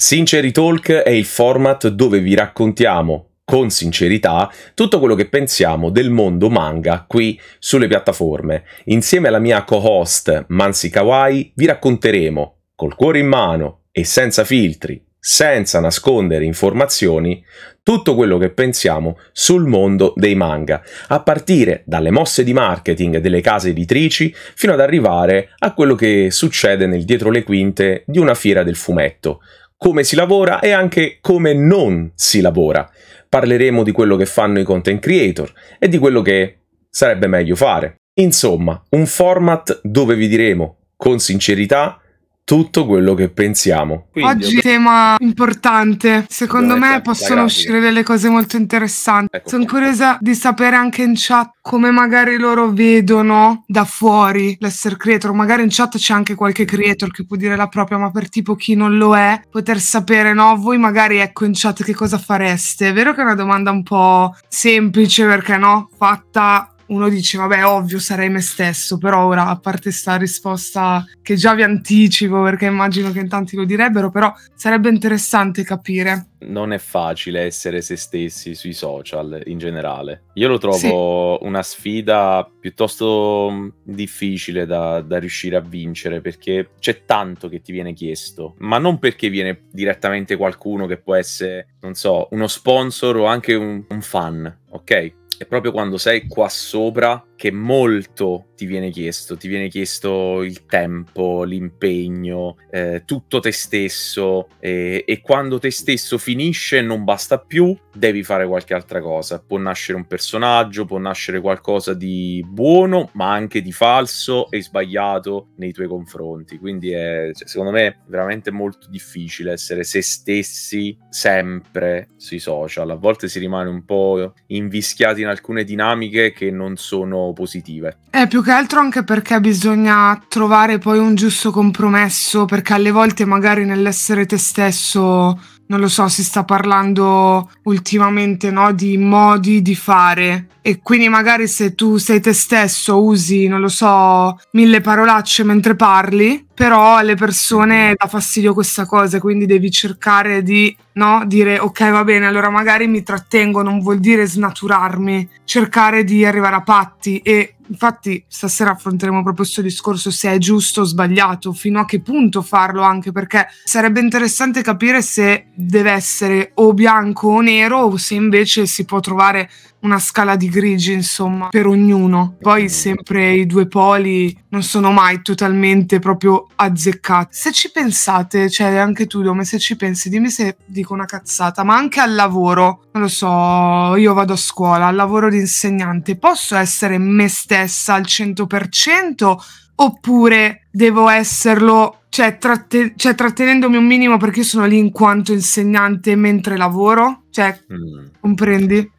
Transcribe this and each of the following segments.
Sinceri Talk è il format dove vi raccontiamo con sincerità tutto quello che pensiamo del mondo manga qui sulle piattaforme. Insieme alla mia co-host Mansi Kawai vi racconteremo col cuore in mano e senza filtri, senza nascondere informazioni, tutto quello che pensiamo sul mondo dei manga, a partire dalle mosse di marketing delle case editrici fino ad arrivare a quello che succede nel dietro le quinte di una fiera del fumetto come si lavora e anche come non si lavora. Parleremo di quello che fanno i content creator e di quello che sarebbe meglio fare. Insomma, un format dove vi diremo con sincerità tutto quello che pensiamo. Quindi, Oggi tema importante, secondo me possono uscire delle cose molto interessanti. Ecco. Sono curiosa di sapere anche in chat come magari loro vedono da fuori l'essere creator, magari in chat c'è anche qualche mm. creator che può dire la propria, ma per tipo chi non lo è, poter sapere, no, voi magari ecco in chat che cosa fareste. È vero che è una domanda un po' semplice perché no, fatta uno dice vabbè ovvio sarei me stesso, però ora a parte sta risposta che già vi anticipo perché immagino che in tanti lo direbbero, però sarebbe interessante capire. Non è facile essere se stessi sui social in generale. Io lo trovo sì. una sfida piuttosto mm, difficile da, da riuscire a vincere perché c'è tanto che ti viene chiesto, ma non perché viene direttamente qualcuno che può essere, non so, uno sponsor o anche un, un fan, ok? E proprio quando sei qua sopra che molto ti viene chiesto, ti viene chiesto il tempo, l'impegno, eh, tutto te stesso eh, e quando te stesso finisce non basta più, devi fare qualche altra cosa, può nascere un personaggio, può nascere qualcosa di buono ma anche di falso e sbagliato nei tuoi confronti, quindi è, cioè, secondo me è veramente molto difficile essere se stessi sempre sui social, a volte si rimane un po' invischiati in alcune dinamiche che non sono positive. Eh, più che altro anche perché bisogna trovare poi un giusto compromesso, perché alle volte magari nell'essere te stesso, non lo so, si sta parlando ultimamente no, di modi di fare e quindi magari se tu sei te stesso usi, non lo so, mille parolacce mentre parli, però alle persone mhm. dà fastidio questa cosa, quindi devi cercare di no, dire ok va bene, allora magari mi trattengo, non vuol dire snaturarmi, cercare di arrivare a patti e infatti stasera affronteremo proprio questo discorso se è giusto o sbagliato, fino a che punto farlo anche perché sarebbe interessante capire se deve essere o bianco o nero o se invece si può trovare una scala di grigi, insomma, per ognuno. Poi sempre i due poli non sono mai totalmente proprio azzeccati. Se ci pensate, cioè anche tu, Dome, se ci pensi, dimmi se dico una cazzata, ma anche al lavoro, non lo so, io vado a scuola, al lavoro di insegnante, posso essere me stessa al 100%? Oppure devo esserlo, cioè, tratte- cioè trattenendomi un minimo perché io sono lì in quanto insegnante mentre lavoro? Cioè, mm. comprendi?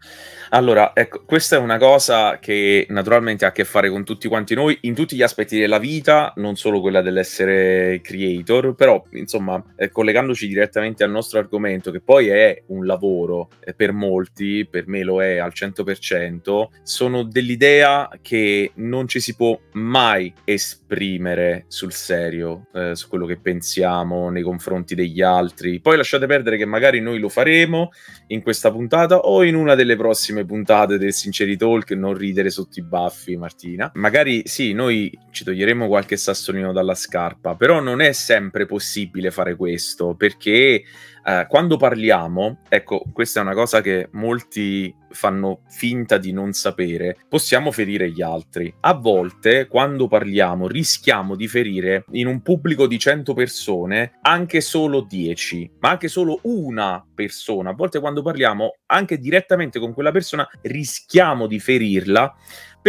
Allora, ecco, questa è una cosa che naturalmente ha a che fare con tutti quanti noi, in tutti gli aspetti della vita, non solo quella dell'essere creator, però insomma, eh, collegandoci direttamente al nostro argomento, che poi è un lavoro eh, per molti, per me lo è al 100%, sono dell'idea che non ci si può mai esprimere sul serio, eh, su quello che pensiamo nei confronti degli altri. Poi lasciate perdere che magari noi lo faremo in questa puntata o in una delle prossime prossime puntate del Sinceri Talk non ridere sotto i baffi Martina magari sì noi ci toglieremo qualche sassolino dalla scarpa però non è sempre possibile fare questo perché eh, quando parliamo, ecco, questa è una cosa che molti fanno finta di non sapere, possiamo ferire gli altri. A volte, quando parliamo, rischiamo di ferire in un pubblico di 100 persone anche solo 10, ma anche solo una persona. A volte, quando parliamo anche direttamente con quella persona, rischiamo di ferirla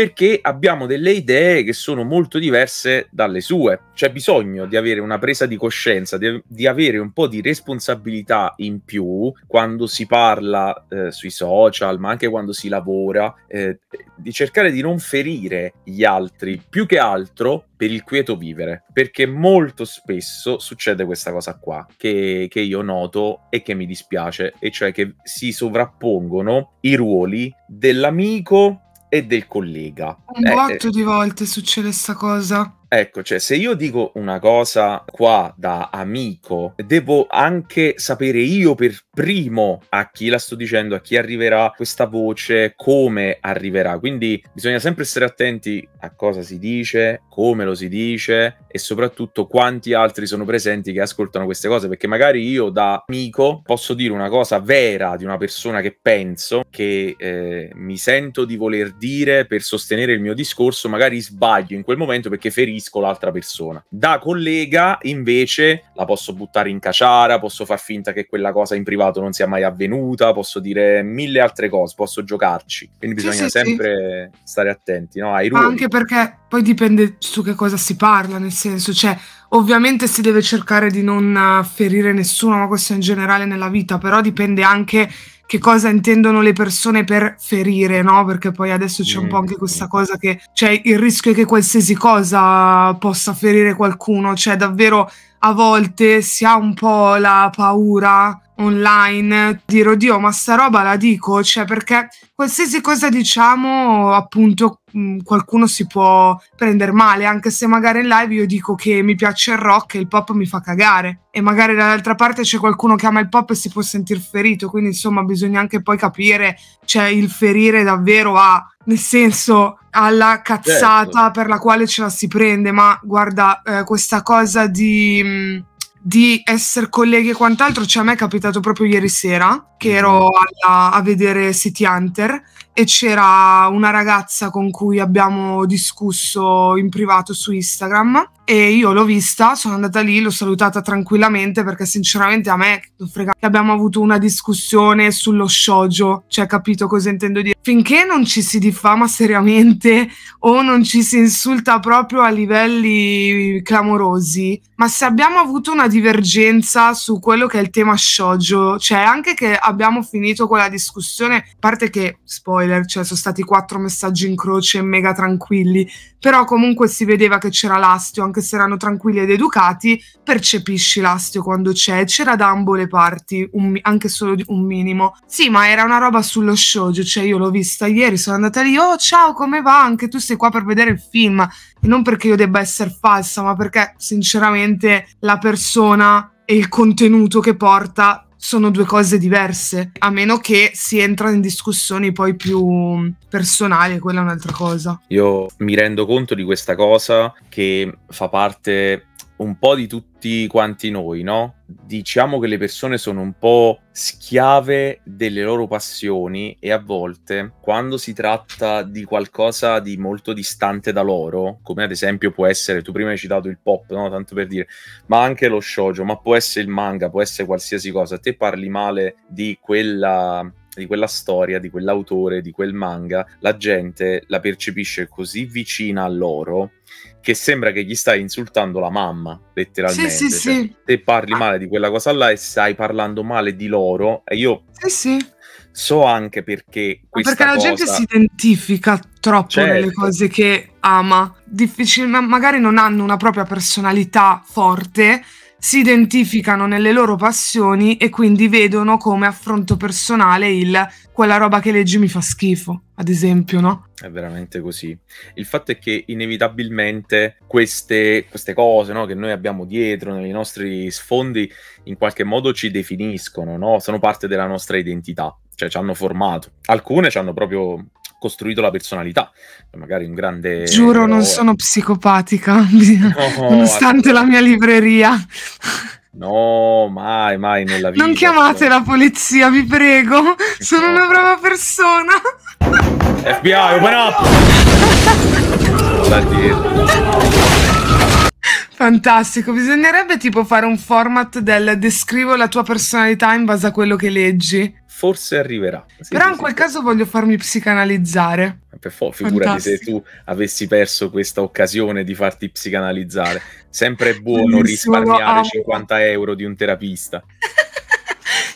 perché abbiamo delle idee che sono molto diverse dalle sue. C'è bisogno di avere una presa di coscienza, di, di avere un po' di responsabilità in più quando si parla eh, sui social, ma anche quando si lavora, eh, di cercare di non ferire gli altri, più che altro per il quieto vivere, perché molto spesso succede questa cosa qua che, che io noto e che mi dispiace, e cioè che si sovrappongono i ruoli dell'amico e del collega. Un eh, eh. di volte succede questa cosa. Ecco, cioè, se io dico una cosa qua da amico, devo anche sapere io per primo a chi la sto dicendo, a chi arriverà questa voce, come arriverà. Quindi bisogna sempre stare attenti a cosa si dice, come lo si dice e soprattutto quanti altri sono presenti che ascoltano queste cose, perché magari io da amico posso dire una cosa vera di una persona che penso, che eh, mi sento di voler dire per sostenere il mio discorso, magari sbaglio in quel momento perché ferisco ferisco l'altra persona. Da collega, invece, la posso buttare in caciara, posso far finta che quella cosa in privato non sia mai avvenuta, posso dire mille altre cose, posso giocarci. Quindi bisogna sì, sempre sì. stare attenti no? ai ruoli. Anche perché poi dipende su che cosa si parla, nel senso, cioè, ovviamente si deve cercare di non eh, ferire nessuno, ma questo in generale nella vita, però dipende anche che cosa intendono le persone per ferire, no? Perché poi adesso c'è un po' anche questa cosa che, cioè, il rischio è che qualsiasi cosa possa ferire qualcuno, cioè, davvero a volte si ha un po' la paura online, dire oddio ma sta roba la dico, cioè perché qualsiasi cosa diciamo appunto mm, qualcuno si può prendere male, anche se magari in live io dico che mi piace il rock e il pop mi fa cagare e magari dall'altra parte c'è qualcuno che ama il pop e si può sentire ferito, quindi insomma bisogna anche poi capire, cioè il ferire davvero a nel senso alla cazzata certo. per la quale ce la si prende, ma guarda eh, questa cosa di... Mh, mm, di essere colleghi e quant'altro, cioè a me è capitato proprio ieri sera che mm-hmm. ero alla, a vedere City Hunter e c'era una ragazza con cui abbiamo discusso in privato su Instagram e io l'ho vista, sono andata lì, l'ho salutata tranquillamente perché sinceramente a me non frega, abbiamo avuto una discussione sullo shoujo, cioè capito cosa intendo dire. Finché non ci si diffama seriamente o non ci si insulta proprio a livelli clamorosi, ma se abbiamo avuto una divergenza su quello che è il tema shoujo, cioè anche che abbiamo finito quella discussione, a parte che spoiler, cioè sono stati quattro messaggi in croce mega tranquilli, però comunque si vedeva che c'era l'astio anche che saranno tranquilli ed educati, percepisci l'astio quando c'è, c'era da ambo le parti, un, anche solo un minimo. Sì, ma era una roba sullo shoujo, cioè io l'ho vista ieri, sono andata lì, oh ciao, come va? Anche tu sei qua per vedere il film. E non perché io debba essere falsa, ma perché sinceramente la persona e il contenuto che porta sono due cose diverse, a meno che si entra in discussioni poi più mm, personali, quella è un'altra cosa. Io mi rendo conto di questa cosa che fa parte un po' di tutti quanti noi, no? Diciamo che le persone sono un po' schiave delle loro passioni e a volte quando si tratta di qualcosa di molto distante da loro, come ad esempio può essere, tu prima hai citato il pop, no? Tanto per dire, ma anche lo shoujo, ma può essere il manga, può essere qualsiasi cosa, te parli male di quella di quella storia, di quell'autore, di quel manga, la gente la percepisce così vicina a loro che sembra che gli stai insultando la mamma, letteralmente. Sì, sì, cioè, sì. Te parli male di quella cosa là e stai parlando male di loro. E io sì, sì. so anche perché. Questa Ma perché la cosa... gente si identifica troppo certo. nelle cose che ama. Difficil- magari non hanno una propria personalità forte si identificano nelle loro passioni e quindi vedono come affronto personale il quella roba che leggi mi fa schifo, ad esempio, no? È veramente così. Il fatto è che inevitabilmente queste, queste cose no, che noi abbiamo dietro nei nostri sfondi in qualche modo ci definiscono, no? sono parte della nostra identità cioè ci hanno formato. Alcune ci hanno proprio costruito la personalità. Magari un grande. Giuro, non sono psicopatica, no, nonostante la mia libreria. No, mai, mai nella vita. Non chiamate la polizia, vi prego. Sono una brava persona. FBI, open up! Da dietro. Fantastico, bisognerebbe tipo fare un format del descrivo la tua personalità in base a quello che leggi. Forse arriverà. Sì, Però sì, in quel sì. caso voglio farmi psicanalizzare. Eh, per fo- figurati Fantastico. se tu avessi perso questa occasione di farti psicanalizzare. Sempre è buono risparmiare 50 euro di un terapista.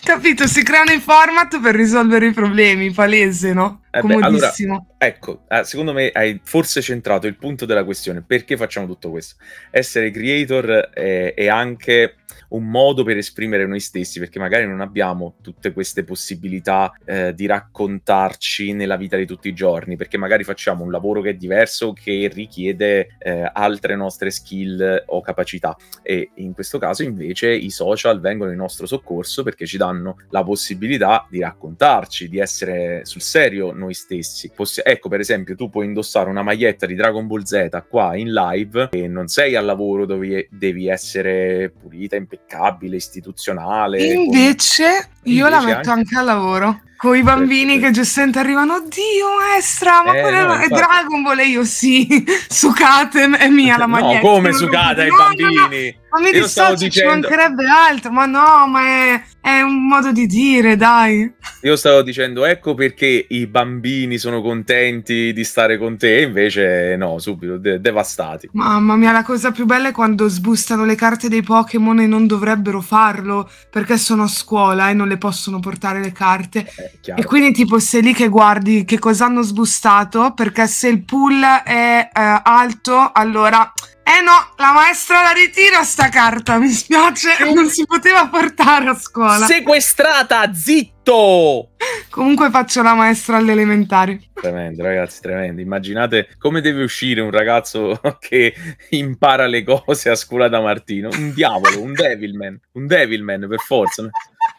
Capito, si creano i format per risolvere i problemi, palese, no? Eh beh, allora, ecco, ah, secondo me hai forse centrato il punto della questione. Perché facciamo tutto questo? Essere creator eh, e anche un modo per esprimere noi stessi, perché magari non abbiamo tutte queste possibilità eh, di raccontarci nella vita di tutti i giorni, perché magari facciamo un lavoro che è diverso, che richiede eh, altre nostre skill o capacità. E in questo caso invece i social vengono in nostro soccorso perché ci danno la possibilità di raccontarci, di essere sul serio noi stessi. Poss- ecco, per esempio, tu puoi indossare una maglietta di Dragon Ball Z qua in live e non sei al lavoro dove devi essere pulita, impeccabile impeccabile, istituzionale. Invece con... io Invece la metto anche... anche al lavoro. Con i bambini che giustamente arrivano, oddio maestra, ma eh, quella no, infatti... Dragon Ball e io sì, Sukatem è mia la maglietta. No, come Sukatem ai no, bambini? No, ma mi dissocio, ci mancherebbe altro, ma no, ma è, è, un modo di dire, dai. Io stavo dicendo, ecco perché i bambini sono contenti di stare con te, invece no, subito, de- devastati. Mamma mia, la cosa più bella è quando sbustano le carte dei Pokémon e non dovrebbero farlo, perché sono a scuola e non le possono portare le carte. Eh, e quindi tipo sei lì che guardi che cosa hanno sbustato, perché se il pool è eh, alto, allora eh no, la maestra la ritira sta carta, mi spiace, non si poteva portare a scuola. Sequestrata, zitto! Comunque faccio la maestra all'elementare. Tremendo, ragazzi, tremendo. Immaginate come deve uscire un ragazzo che impara le cose a scuola da Martino. Un diavolo, un devilman, un devilman per forza.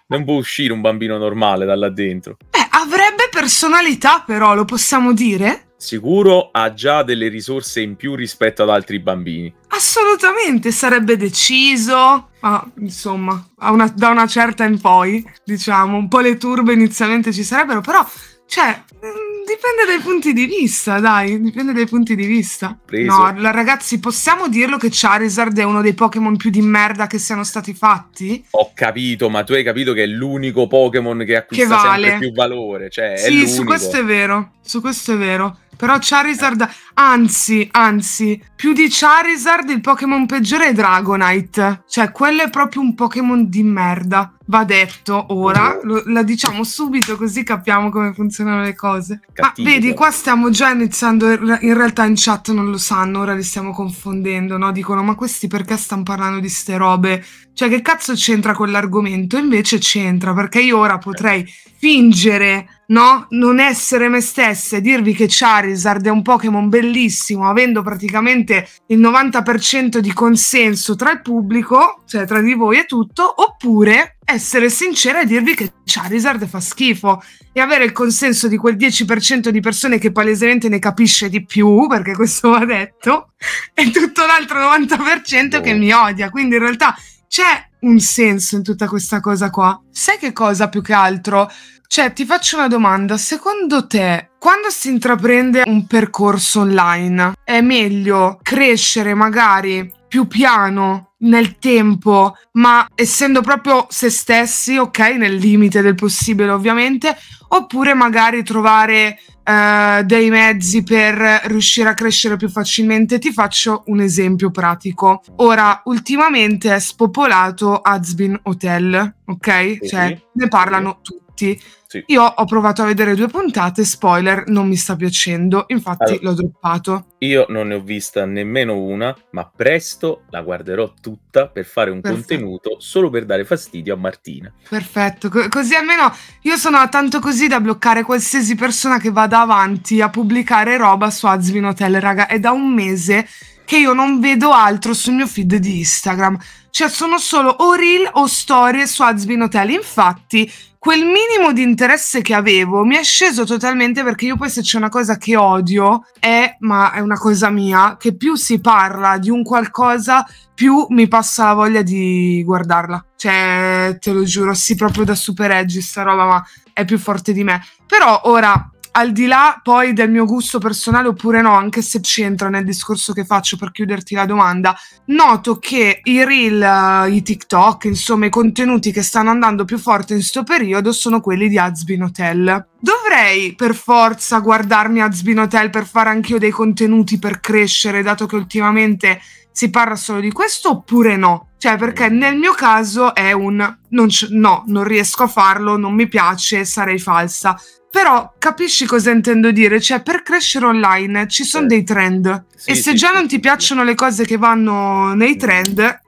Non può uscire un bambino normale da là dentro. Beh, avrebbe personalità però, lo possiamo dire? sicuro ha già delle risorse in più rispetto ad altri bambini. Assolutamente, sarebbe deciso, ma insomma, una, da una certa in poi, diciamo, un po' le turbe inizialmente ci sarebbero, però, cioè, mm, dipende dai punti di vista, dai, dipende dai punti di vista. Preso. No, ragazzi, possiamo dirlo che Charizard è uno dei Pokémon più di merda che siano stati fatti? Ho capito, ma tu hai capito che è l'unico Pokémon che acquista che vale. sempre più valore, cioè è Sì, su questo è vero, su questo è vero. Però Charizard, anzi, anzi, più di Charizard il Pokémon peggiore è Dragonite. Cioè, quello è proprio un Pokémon di merda va detto ora, lo, la diciamo subito così capiamo come funzionano le cose. Cattivo. Ma vedi, qua stiamo già iniziando, in realtà in chat non lo sanno, ora li stiamo confondendo, no? Dicono, ma questi perché stanno parlando di ste robe? Cioè, che cazzo c'entra con l'argomento? Invece c'entra, perché io ora potrei fingere no? Non essere me stessa e dirvi che Charizard è un Pokémon bellissimo, avendo praticamente il 90% di consenso tra il pubblico, cioè tra di voi e tutto, oppure essere sincera e dirvi che Charizard fa schifo e avere il consenso di quel 10% di persone che palesemente ne capisce di più, perché questo va detto, e tutto l'altro 90% che boh. mi odia. Quindi in realtà c'è un senso in tutta questa cosa qua. Sai che cosa più che altro? Cioè, ti faccio una domanda, secondo te quando si intraprende un percorso online è meglio crescere magari più piano nel tempo, ma essendo proprio se stessi, ok, nel limite del possibile ovviamente, oppure magari trovare eh, dei mezzi per riuscire a crescere più facilmente. Ti faccio un esempio pratico. Ora, ultimamente è spopolato Azbin Hotel, ok? Sì. Cioè, ne parlano tutti effetti. Sì. Io ho provato a vedere due puntate, spoiler, non mi sta piacendo, infatti allora, l'ho droppato. Io non ne ho vista nemmeno una, ma presto la guarderò tutta per fare un Perfetto. contenuto solo per dare fastidio a Martina. Perfetto, Co- così almeno io sono tanto così da bloccare qualsiasi persona che vada avanti a pubblicare roba su Azvin Hotel, raga, è da un mese che io non vedo altro sul mio feed di Instagram. Cioè, sono solo o reel o storie su Azbin Hotel. Infatti, quel minimo di interesse che avevo mi è sceso totalmente perché io poi se c'è una cosa che odio è, ma è una cosa mia, che più si parla di un qualcosa più mi passa la voglia di guardarla. Cioè, te lo giuro, sì, proprio da super edgy sta roba, ma è più forte di me. Però ora al di là poi del mio gusto personale oppure no, anche se c'entra nel discorso che faccio per chiuderti la domanda, noto che i reel, eh, i TikTok, insomma i contenuti che stanno andando più forte in questo periodo sono quelli di Azbin Hotel. Dovrei per forza guardarmi Azbin Hotel per fare anch'io dei contenuti per crescere, dato che ultimamente si parla solo di questo oppure no? Cioè, perché nel mio caso è un non c- no, non riesco a farlo, non mi piace, sarei falsa. Però capisci cosa intendo dire? Cioè, per crescere online ci sono dei trend. Sì, e se sì, già sì, non ti piacciono le cose che vanno nei trend,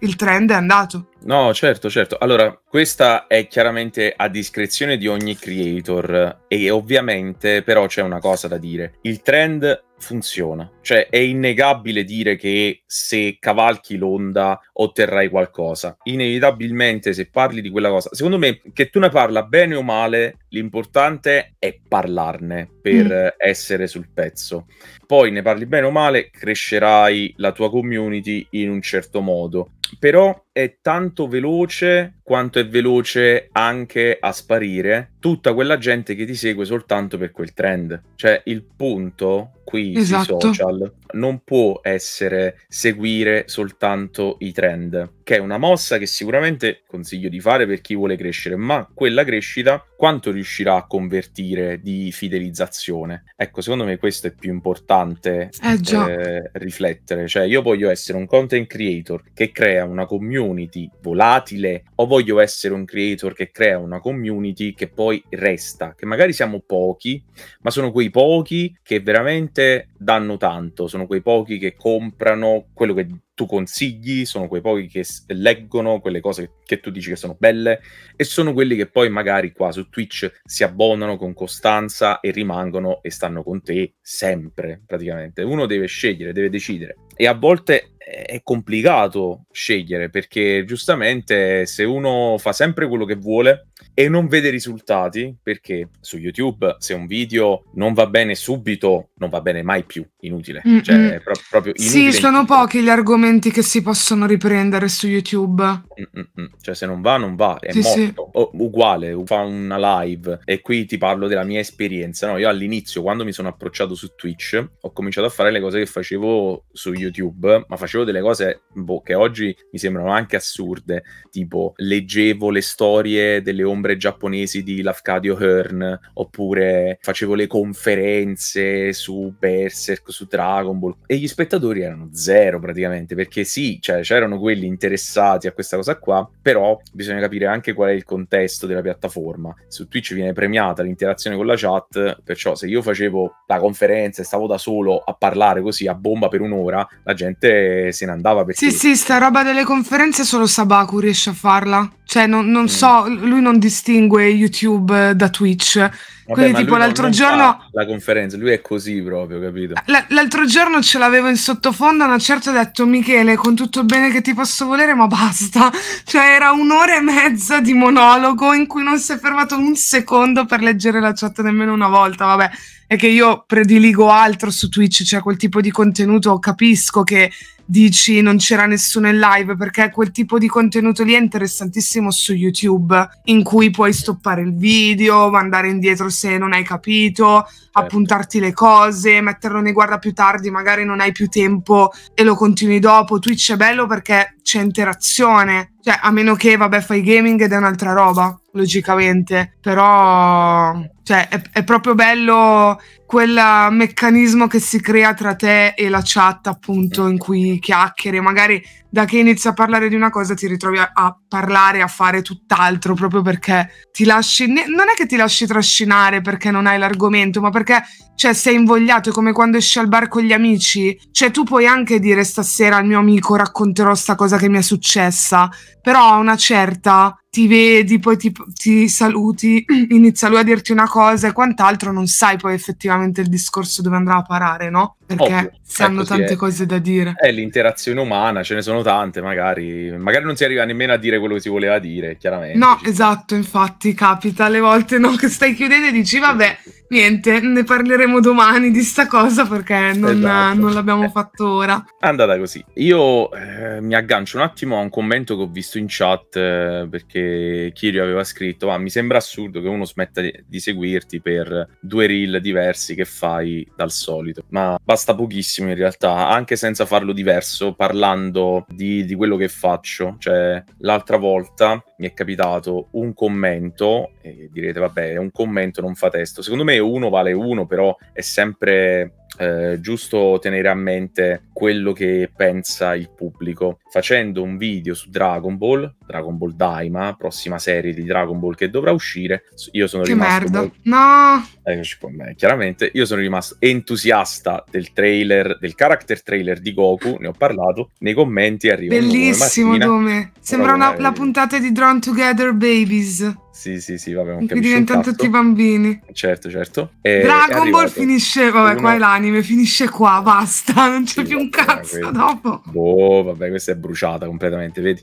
il trend è andato. No, certo, certo. Allora, questa è chiaramente a discrezione di ogni creator e ovviamente però c'è una cosa da dire. Il trend funziona. Cioè, è innegabile dire che se cavalchi l'onda otterrai qualcosa. Inevitabilmente, se parli di quella cosa, secondo me, che tu ne parla bene o male, l'importante è parlarne per mm. essere sul pezzo. Poi ne parli bene o male, crescerai la tua community in un certo modo. Però è tanto veloce quanto è veloce anche a sparire tutta quella gente che ti segue soltanto per quel trend. Cioè il punto qui esatto. sui social non può essere seguire soltanto i trend, che è una mossa che sicuramente consiglio di fare per chi vuole crescere, ma quella crescita quanto riuscirà a convertire di fidelizzazione? Ecco, secondo me questo è più importante eh, eh, riflettere. Cioè io voglio essere un content creator che crea una community community volatile o voglio essere un creator che crea una community che poi resta, che magari siamo pochi, ma sono quei pochi che veramente danno tanto, sono quei pochi che comprano quello che tu consigli, sono quei pochi che leggono quelle cose che tu dici che sono belle e sono quelli che poi magari qua su Twitch si abbonano con costanza e rimangono e stanno con te sempre praticamente. Uno deve scegliere, deve decidere e a volte è complicato scegliere perché giustamente se uno fa sempre quello che vuole e non vede risultati perché su YouTube se un video non va bene subito non va bene mai più, inutile. Mm-hmm. Cioè, mm. pro- proprio inutile. Sì, sono pochi gli argomenti che si possono riprendere su YouTube. Mm-mm-mm. Cioè se non va, non va, è sì, morto. Sì. O, uguale, fa una live e qui ti parlo della mia esperienza. No, io all'inizio quando mi sono approcciato su Twitch ho cominciato a fare le cose che facevo su YouTube, ma facevo delle cose boh, che oggi mi sembrano anche assurde, tipo leggevo le storie delle ombre ombre giapponesi di Lafcadio Hearn, oppure facevo le conferenze su Berserk, su Dragon Ball, e gli spettatori erano zero praticamente, perché sì, cioè, c'erano quelli interessati a questa cosa qua, però bisogna capire anche qual è il contesto della piattaforma. Su Twitch viene premiata l'interazione con la chat, perciò se io facevo la conferenza e stavo da solo a parlare così a bomba per un'ora, la gente se ne andava perché... Sì, sì, sta roba delle conferenze solo Sabaku riesce a farla. Cioè, non, non mm. so, lui non, dis- distingue YouTube da Twitch. Vabbè, Quindi, tipo, l'altro giorno. La conferenza, lui è così proprio, capito? L- l'altro giorno ce l'avevo in sottofondo. Una certa ho detto, Michele, con tutto il bene che ti posso volere, ma basta. Cioè, era un'ora e mezza di monologo in cui non si è fermato un secondo per leggere la chat nemmeno una volta. Vabbè, è che io prediligo altro su Twitch, cioè quel tipo di contenuto, capisco che dici non c'era nessuno in live, perché quel tipo di contenuto lì è interessantissimo su YouTube, in cui puoi stoppare il video, mandare indietro se non hai capito, certo. appuntarti le cose, metterlo nei guarda più tardi, magari non hai più tempo e lo continui dopo. Twitch è bello perché c'è interazione, cioè a meno che vabbè fai gaming ed è un'altra roba, logicamente, però cioè, è, è, proprio bello quel meccanismo che si crea tra te e la chat, appunto, in cui chiacchiere. Magari da che inizi a parlare di una cosa ti ritrovi a, a parlare, a fare tutt'altro, proprio perché ti lasci. Ne, non è che ti lasci trascinare perché non hai l'argomento, ma perché cioè, sei invogliato. È come quando esci al bar con gli amici. Cioè, tu puoi anche dire stasera al mio amico racconterò sta cosa che mi è successa, però a una certa ti vedi, poi ti, ti saluti, inizia lui a dirti una cosa cosa e quant'altro, non sai poi effettivamente il discorso dove andrà a parare, no? Perché Ovvio si hanno tante è. Eh. cose da dire. È eh, l'interazione umana, ce ne sono tante, magari. Magari non si arriva nemmeno a dire quello che si voleva dire, chiaramente. No, cioè. esatto, infatti capita alle volte no, che stai chiudendo e dici vabbè, niente, ne parleremo domani di sta cosa perché non, esatto. non l'abbiamo eh. fatto ora. andata così. Io eh, mi aggancio un attimo a un commento che ho visto in chat eh, perché Kirio aveva scritto ma ah, mi sembra assurdo che uno smetta di, di seguirti per due reel diversi che fai dal solito, ma basta pochissimo tantissimo in realtà, anche senza farlo diverso, parlando di, di quello che faccio. Cioè, l'altra volta mi è capitato un commento, e direte, vabbè, un commento non fa testo. Secondo me uno vale uno, però è sempre eh, giusto tenere a mente quello che pensa il pubblico. Facendo un video su Dragon Ball, Dragon Ball Daima, prossima serie di Dragon Ball che dovrà uscire, io sono che rimasto... Merda. Molto... No! Eccoci con me, chiaramente. Io sono rimasto entusiasta del trailer, del character trailer di Goku, ne ho parlato, nei commenti arriva... Bellissimo come, Sembra una, la puntata di Drawn Together Babies. Sì, sì, sì, vabbè. Che diventano tutti bambini. Certo, certo. E Dragon Ball finisce, vabbè, uno... qua è l'anime, finisce qua, basta, non c'è sì, più un cazzo vabbè, dopo. Boh, vabbè, questa è bruciata completamente, vedi?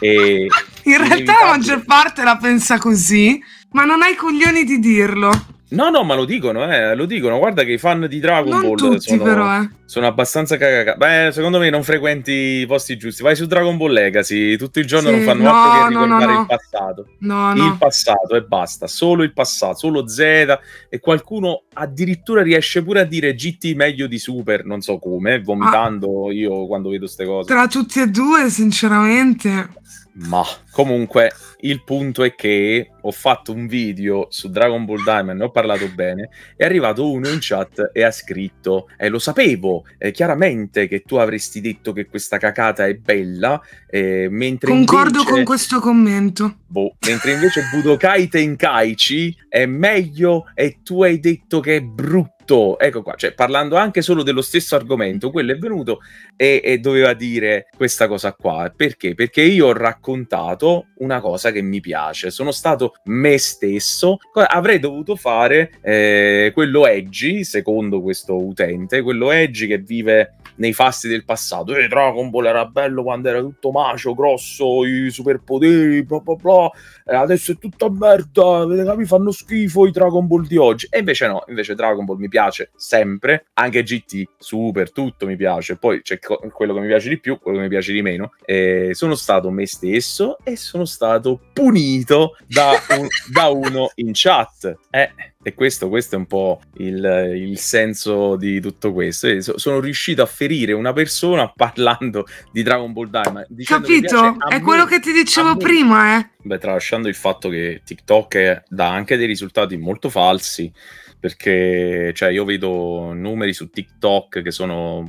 E... In realtà la maggior parte la pensa così, ma non hai coglioni di dirlo. No, no, ma lo dicono, eh, lo dicono. Guarda che i fan di Dragon non Ball tutti, sono, però, eh. sono abbastanza cagacà. Beh, secondo me non frequenti i posti giusti. Vai su Dragon Ball Legacy, tutto il giorno sì, non fanno no, altro che ricordare no, no. il passato. No, no. Il passato e basta, solo il passato, solo Z e qualcuno addirittura riesce pure a dire GT meglio di Super, non so come, vomitando ah. io quando vedo queste cose. Tra tutti e due, sinceramente. Ma comunque il punto è che ho fatto un video su Dragon Ball Diamond, ne ho parlato bene, è arrivato uno in chat e ha scritto, eh, lo sapevo eh, chiaramente che tu avresti detto che questa cacata è bella, eh, mentre... Concordo invece... con questo commento. Boh, mentre invece Budokai Tenkaichi è meglio e tu hai detto che è brutto tutto, ecco qua, cioè parlando anche solo dello stesso argomento, quello è venuto e, e doveva dire questa cosa qua. Perché? Perché io ho raccontato una cosa che mi piace, sono stato me stesso, avrei dovuto fare eh, quello edgy, secondo questo utente, quello edgy che vive nei fasti del passato. Eh, Dragon Ball era bello quando era tutto macio, grosso, i superpoteri, bla bla bla. Eh, adesso è tutta merda, mi fanno schifo i Dragon Ball di oggi. E invece no, invece Dragon Ball mi piace piace sempre, anche GT, super, tutto mi piace, poi c'è quello che mi piace di più, quello che mi piace di meno, eh, sono stato me stesso e sono stato punito da, un, da uno in chat. Eh, e questo, questo, è un po' il, il senso di tutto questo. E eh, sono riuscito a ferire una persona parlando di Dragon Ball Daima. Capito? È me, quello che ti dicevo prima, eh. Beh, tralasciando il fatto che TikTok dà anche dei risultati molto falsi perché cioè, io vedo numeri su TikTok che sono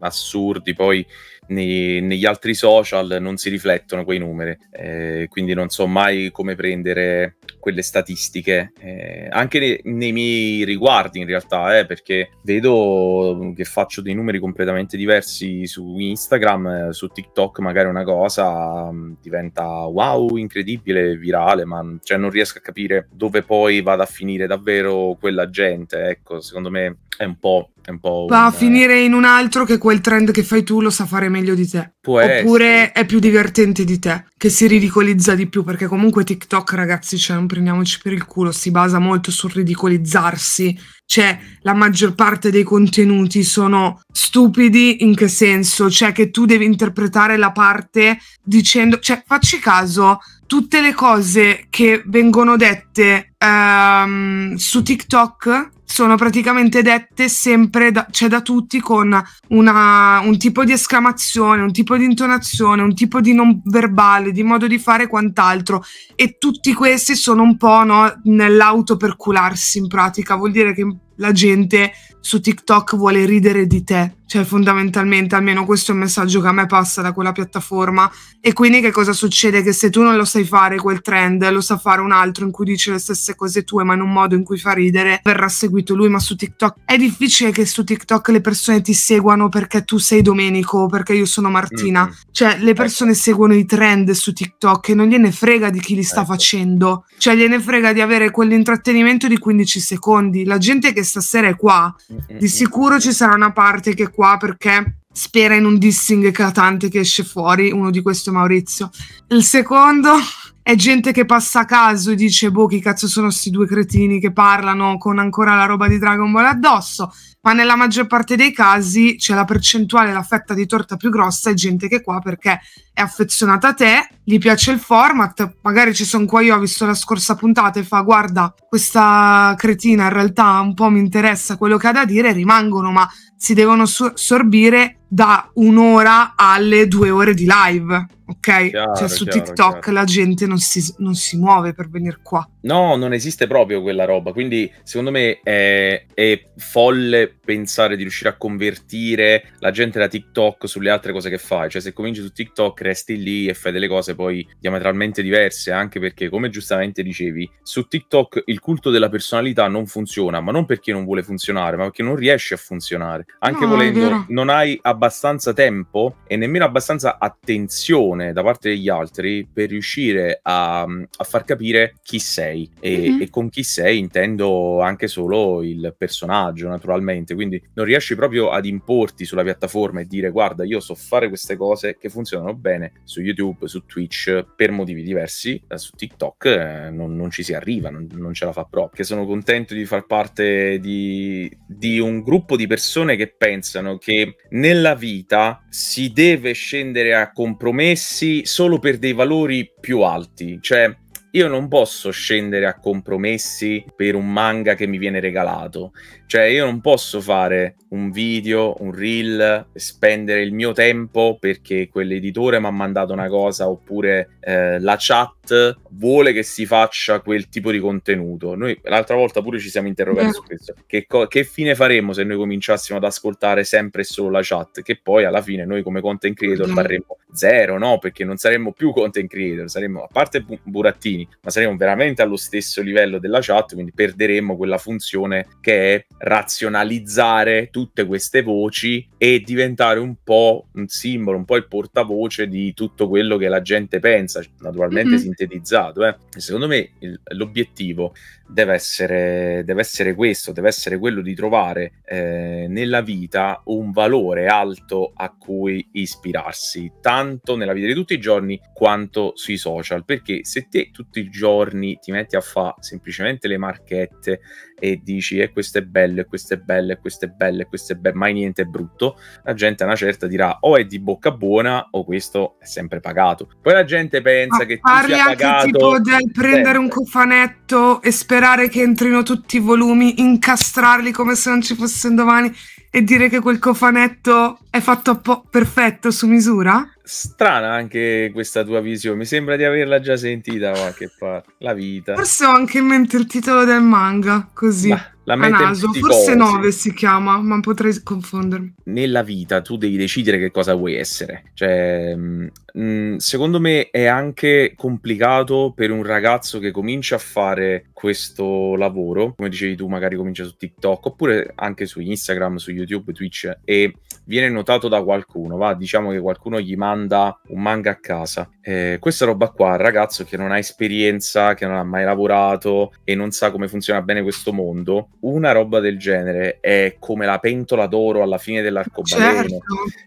assurdi, poi nei, negli altri social non si riflettono quei numeri, eh, quindi non so mai come prendere quelle statistiche, eh, anche nei, nei miei riguardi in realtà, eh, perché vedo che faccio dei numeri completamente diversi su Instagram, eh, su TikTok magari una cosa mm, diventa wow, incredibile, virale, ma cioè, non riesco a capire dove poi vada a finire davvero quella gente, ecco, secondo me è un po'. È un po Va a eh, finire in un altro che quel trend che fai tu lo sa fare meglio di te. Oppure essere. è più divertente di te, che si ridicolizza di più, perché comunque TikTok, ragazzi, cioè, non prendiamoci per il culo, si basa molto sul ridicolizzarsi. Cioè, la maggior parte dei contenuti sono stupidi in che senso? Cioè, che tu devi interpretare la parte dicendo. Cioè, facci caso tutte le cose che vengono dette um, su TikTok sono praticamente dette sempre da, cioè da tutti con una, un tipo di esclamazione, un tipo di intonazione, un tipo di non verbale, di modo di fare quant'altro. E tutti questi sono un po' no, nell'autopercularsi in pratica, vuol dire che la gente su TikTok vuole ridere di te, cioè fondamentalmente almeno questo è il messaggio che a me passa da quella piattaforma e quindi che cosa succede? Che se tu non lo sai fare quel trend, lo sa fare un altro in cui dice le stesse cose tue ma in un modo in cui fa ridere, verrà seguito lui, ma su TikTok è difficile che su TikTok le persone ti seguano perché tu sei Domenico, perché io sono Martina, mm-hmm. cioè le persone seguono i trend su TikTok e non gliene frega di chi li sta ecco. facendo, cioè gliene frega di avere quell'intrattenimento di 15 secondi, la gente che questa stasera è qua. Eh, eh, di eh. sicuro ci sarà una parte che è qua perché spera in un dissing eclatante che esce fuori, uno di questo Maurizio. Il secondo è gente che passa a caso e dice boh chi cazzo sono questi due cretini che parlano con ancora la roba di Dragon Ball addosso ma nella maggior parte dei casi c'è la percentuale, la fetta di torta più grossa è gente che è qua perché è affezionata a te, gli piace il format, magari ci sono qua io, ho visto la scorsa puntata e fa guarda questa cretina in realtà un po' mi interessa quello che ha da dire, rimangono ma si devono sorbire da un'ora alle due ore di live. Ok, cioè, chiaro, cioè su chiaro, TikTok chiaro. la gente non si, non si, muove per venire qua. No, non esiste proprio quella roba. Quindi, secondo me è, è, folle pensare di riuscire a convertire la gente da TikTok sulle altre cose che fai. Cioè, se cominci su TikTok, resti lì e fai delle cose poi diametralmente diverse. Anche perché, come giustamente dicevi, su TikTok il culto della personalità non funziona, ma non perché non vuole funzionare, ma perché non riesce a funzionare. Anche no, volendo, non hai abbastanza abbastanza tempo e nemmeno abbastanza attenzione da parte degli altri per riuscire a, a far capire chi sei e, mm-hmm. e, con chi sei intendo anche solo il personaggio naturalmente quindi non riesci proprio ad importi sulla piattaforma e dire guarda io so fare queste cose che funzionano bene su YouTube, su Twitch per motivi diversi, eh, su TikTok eh, non, non, ci si arriva, non, non ce la fa proprio. Che sono contento di far parte di, di un gruppo di persone che pensano che nella nella vita si deve scendere a compromessi solo per dei valori più alti, cioè io non posso scendere a compromessi per un manga che mi viene regalato. Cioè, io non posso fare un video, un reel, spendere il mio tempo perché quell'editore mi ha mandato una cosa oppure eh, la chat vuole che si faccia quel tipo di contenuto. Noi l'altra volta pure ci siamo interrogati no. su mm. questo. Che, co- che, fine faremmo se noi cominciassimo ad ascoltare sempre e solo la chat? Che poi alla fine noi come content creator no. Mm. faremmo zero, no? Perché non saremmo più content creator, saremmo a parte bu- burattini, ma saremmo veramente allo stesso livello della chat, quindi perderemmo quella funzione che è razionalizzare tutte queste voci e diventare un po' un simbolo, un po' il portavoce di tutto quello che la gente pensa, naturalmente mm-hmm. sintetizzato utilizzato. Eh. Secondo me il, l'obiettivo deve essere, deve essere, questo, deve essere quello di trovare eh, nella vita un valore alto a cui ispirarsi, tanto nella vita di tutti i giorni quanto sui social, perché se te tutti i giorni ti metti a fare semplicemente le marchette, e dici e eh, questo è bello, e questo è bello, e questo è bello, e questo è bello, mai niente è brutto, la gente a una certa dirà o è di bocca buona o questo è sempre pagato. Poi la gente pensa Ma che parli tu sia anche pagato... tipo del prendere un cofanetto e sperare che entrino tutti i volumi, incastrarli come se non ci fosse un domani e dire che quel cofanetto è fatto un po' perfetto su misura? Strana anche questa tua visione, mi sembra di averla già sentita da qualche parte. La vita. Forse ho anche in mente il titolo del manga, così. Ma la naso, forse 9 si chiama, ma potrei confondermi. Nella vita tu devi decidere che cosa vuoi essere. Cioè, mh, mm, mm, secondo me è anche complicato per un ragazzo che comincia a fare questo lavoro, come dicevi tu, magari comincia su TikTok oppure anche su Instagram, su YouTube, Twitch e viene notato da qualcuno, va, diciamo che qualcuno gli manda un manga a casa eh, questa roba qua, ragazzo che non ha esperienza, che non ha mai lavorato e non sa come funziona bene questo mondo, una roba del genere è come la pentola d'oro alla fine dell'arcobaleno, certo.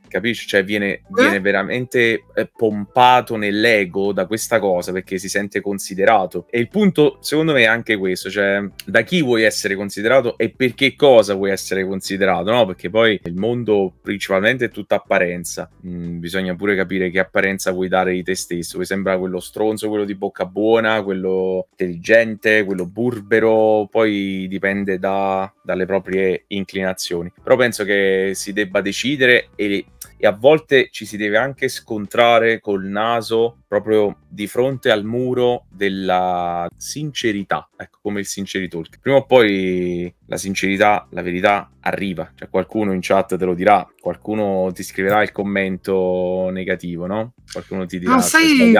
capisci? Cioè viene, eh? viene eh? veramente pompato nell'ego da questa cosa perché si sente considerato. E il punto, secondo me, è anche questo, cioè da chi vuoi essere considerato e per che cosa vuoi essere considerato, no? Perché poi il mondo principalmente è tutta apparenza, mm, bisogna pure capire che apparenza vuoi dare di te stesso, che sembra quello stronzo, quello di bocca buona, quello intelligente, quello burbero, poi dipende da, dalle proprie inclinazioni. Però penso che si debba decidere e e a volte ci si deve anche scontrare col naso proprio di fronte al muro della sincerità, ecco come il Sinceri Prima o poi la sincerità, la verità arriva, cioè qualcuno in chat te lo dirà, qualcuno ti scriverà il commento negativo, no? Qualcuno ti dirà no, ah, sai,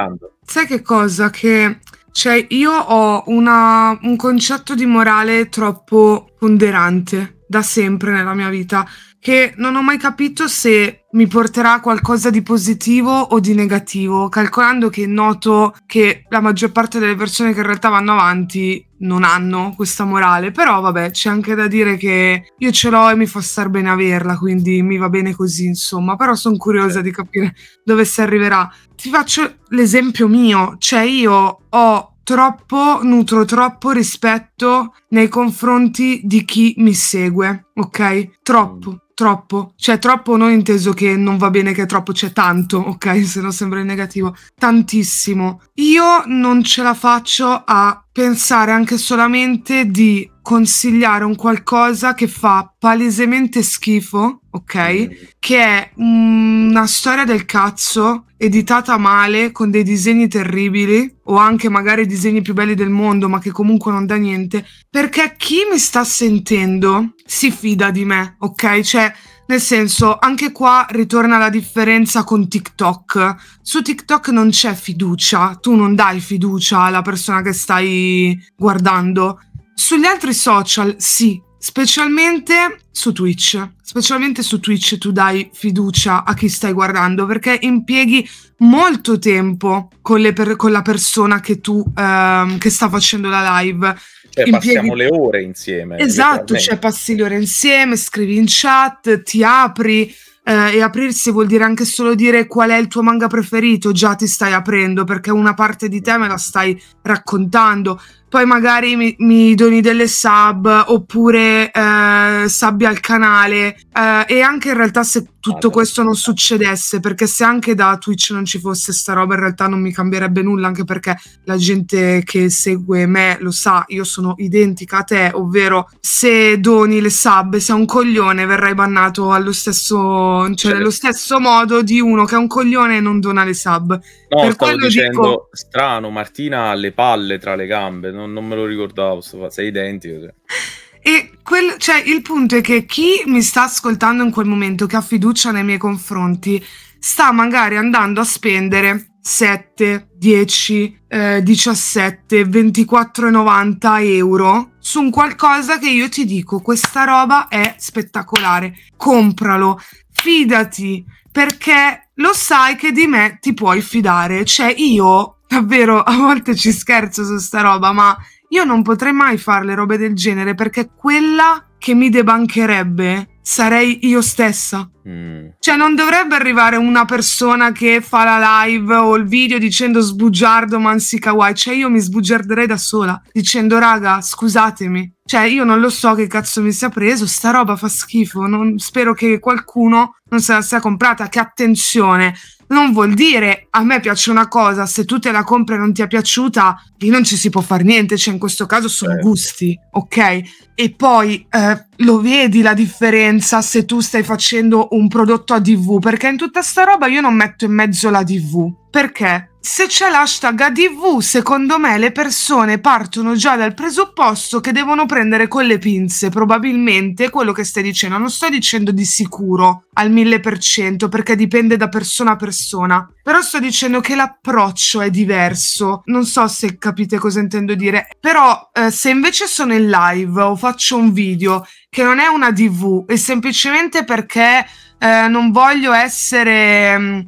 sai che cosa? Che cioè io ho una, un concetto di morale troppo ponderante da sempre nella mia vita, che non ho mai capito se mi porterà qualcosa di positivo o di negativo, calcolando che noto che la maggior parte delle persone che in realtà vanno avanti non hanno questa morale, però vabbè, c'è anche da dire che io ce l'ho e mi fa star bene averla, quindi mi va bene così, insomma, però sono curiosa di capire dove si arriverà. Ti faccio l'esempio mio, cioè io ho troppo, nutro troppo rispetto nei confronti di chi mi segue, ok? Troppo. Mm. Troppo, cioè troppo non inteso che non va bene che è troppo, c'è cioè, tanto, ok? Se no sembra il negativo, tantissimo. Io non ce la faccio a pensare anche solamente di consigliare un qualcosa che fa palesemente schifo, ok? Mm. Che è una storia del cazzo editata male, con dei disegni terribili, o anche magari i disegni più belli del mondo, ma che comunque non dà niente, perché chi mi sta sentendo si fida di me, ok? Cioè, nel senso, anche qua ritorna la differenza con TikTok. Su TikTok non c'è fiducia, tu non dai fiducia alla persona che stai guardando. Sugli altri social sì, specialmente su Twitch. Specialmente su Twitch tu dai fiducia a chi stai guardando perché impieghi molto tempo con, per- con la persona che tu ehm, che sta facendo la live. Cioè, impieghi... passiamo le ore insieme. Esatto, cioè passi le ore insieme, scrivi in chat, ti apri. Eh, e aprirsi vuol dire anche solo dire qual è il tuo manga preferito, già ti stai aprendo perché una parte di te me la stai raccontando poi magari mi, mi doni delle sub oppure eh, sabbi al canale eh, e anche in realtà se tutto questo non succedesse perché se anche da Twitch non ci fosse sta roba in realtà non mi cambierebbe nulla anche perché la gente che segue me lo sa io sono identica a te ovvero se doni le sub se è un coglione verrai bannato allo stesso cioè, cioè nello stesso modo di uno che è un coglione e non dona le sub No, per stavo dicendo dico... strano, Martina ha le palle tra le gambe, non, non me lo ricordavo, sei identico. Cioè. E quel, cioè, il punto è che chi mi sta ascoltando in quel momento, che ha fiducia nei miei confronti, sta magari andando a spendere 7, 10, eh, 17, 90 euro su un qualcosa che io ti dico, questa roba è spettacolare, compralo, fidati, perché lo sai che di me ti puoi fidare. Cioè, io davvero a volte ci scherzo su sta roba, ma io non potrei mai fare le robe del genere perché quella che mi debancherebbe sarei io stessa. Mm. Cioè, non dovrebbe arrivare una persona che fa la live o il video dicendo sbugiardo mansi kawaii. Cioè, io mi sbugiarderei da sola dicendo, raga, scusatemi. Cioè, io non lo so che cazzo mi sia preso, sta roba fa schifo. Non, spero che qualcuno non se la sia comprata. Che attenzione! non vuol dire a me piace una cosa, se tu te la compri e non ti è piaciuta, lì non ci si può fare niente, cioè in questo caso sono certo. eh. gusti, ok? e poi eh, lo vedi la differenza se tu stai facendo un prodotto a DV, perché in tutta sta roba io non metto in mezzo la DV. Perché? se c'è l'hashtag ADV, secondo me le persone partono già dal presupposto che devono prendere con le pinze probabilmente quello che stai dicendo. Non sto dicendo di sicuro al mille per cento, perché dipende da persona a persona, però sto dicendo che l'approccio è diverso. Non so se capite cosa intendo dire, però eh, se invece sono in live o faccio un video che non è una DV, è semplicemente perché eh, non voglio essere... Mh, mm,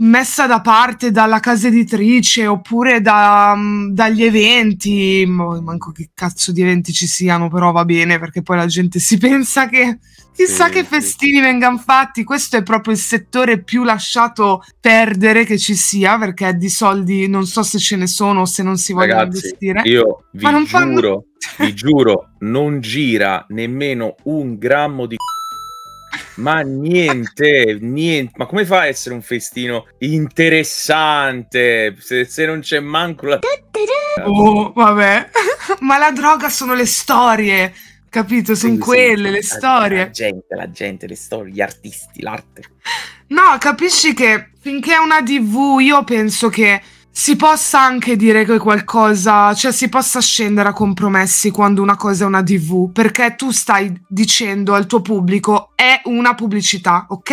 messa da parte dalla casa editrice oppure da, mm, dagli eventi, manco che cazzo di eventi ci siano, però va bene perché poi la gente si pensa che chissà sì, che festini sì. vengano fatti, questo è proprio il settore più lasciato perdere che ci sia perché di soldi non so se ce ne sono o se non si vogliono investire. Io vi giuro, fanno... vi giuro, non gira nemmeno un grammo di ma niente, niente, ma come fa a essere un festino interessante se, se non c'è manco la... Oh, vabbè, ma la droga sono le storie, capito? Sono sì, quelle, sì. le storie. La gente, la gente, le storie, gli artisti, l'arte. No, capisci che finché è una DV io penso che si possa anche dire che qualcosa, cioè si possa scendere a compromessi quando una cosa è una DV, perché tu stai dicendo al tuo pubblico è una pubblicità, ok?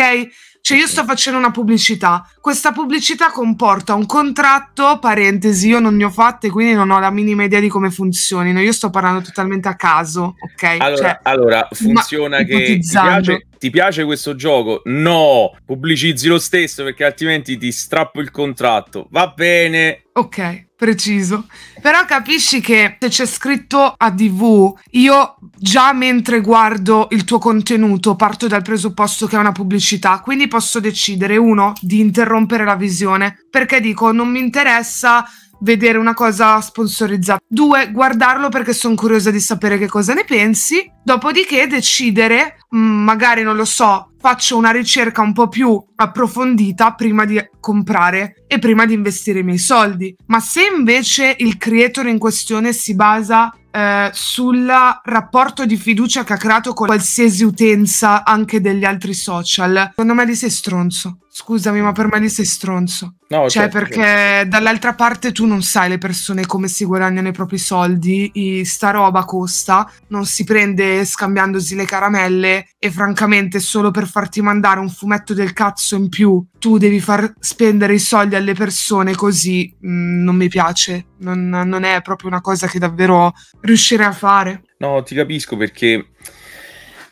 Cioè io sto facendo una pubblicità, questa pubblicità comporta un contratto, parentesi, io non ne ho fatte, quindi non ho la minima idea di come funzionino, io sto parlando totalmente a caso, ok? Allora, cioè, allora funziona che ti piace, ti piace questo gioco? No, pubblicizzi lo stesso perché altrimenti ti strappo il contratto. Va bene. Ok, preciso. Però capisci che se c'è scritto ADV, io già mentre guardo il tuo contenuto parto dal presupposto che è una pubblicità, quindi posso decidere uno di interrompere la visione perché dico non mi interessa vedere una cosa sponsorizzata. Due, guardarlo perché sono curiosa di sapere che cosa ne pensi. Dopodiché decidere, mm, magari non lo so, faccio una ricerca un po' più approfondita prima di comprare e prima di investire i miei soldi. Ma se invece il creator in questione si basa eh, sul rapporto di fiducia che ha creato con qualsiasi utenza anche degli altri social, secondo me li sei stronzo. Scusami, ma per me lì sei stronzo. No, cioè, certo, perché certo. dall'altra parte tu non sai le persone come si guadagnano i propri soldi, e sta roba costa, non si prende scambiandosi le caramelle e francamente solo per farti mandare un fumetto del cazzo in più tu devi far spendere i soldi alle persone così mh, mm, non mi piace, non, non è proprio una cosa che davvero riuscirei a fare. No, ti capisco perché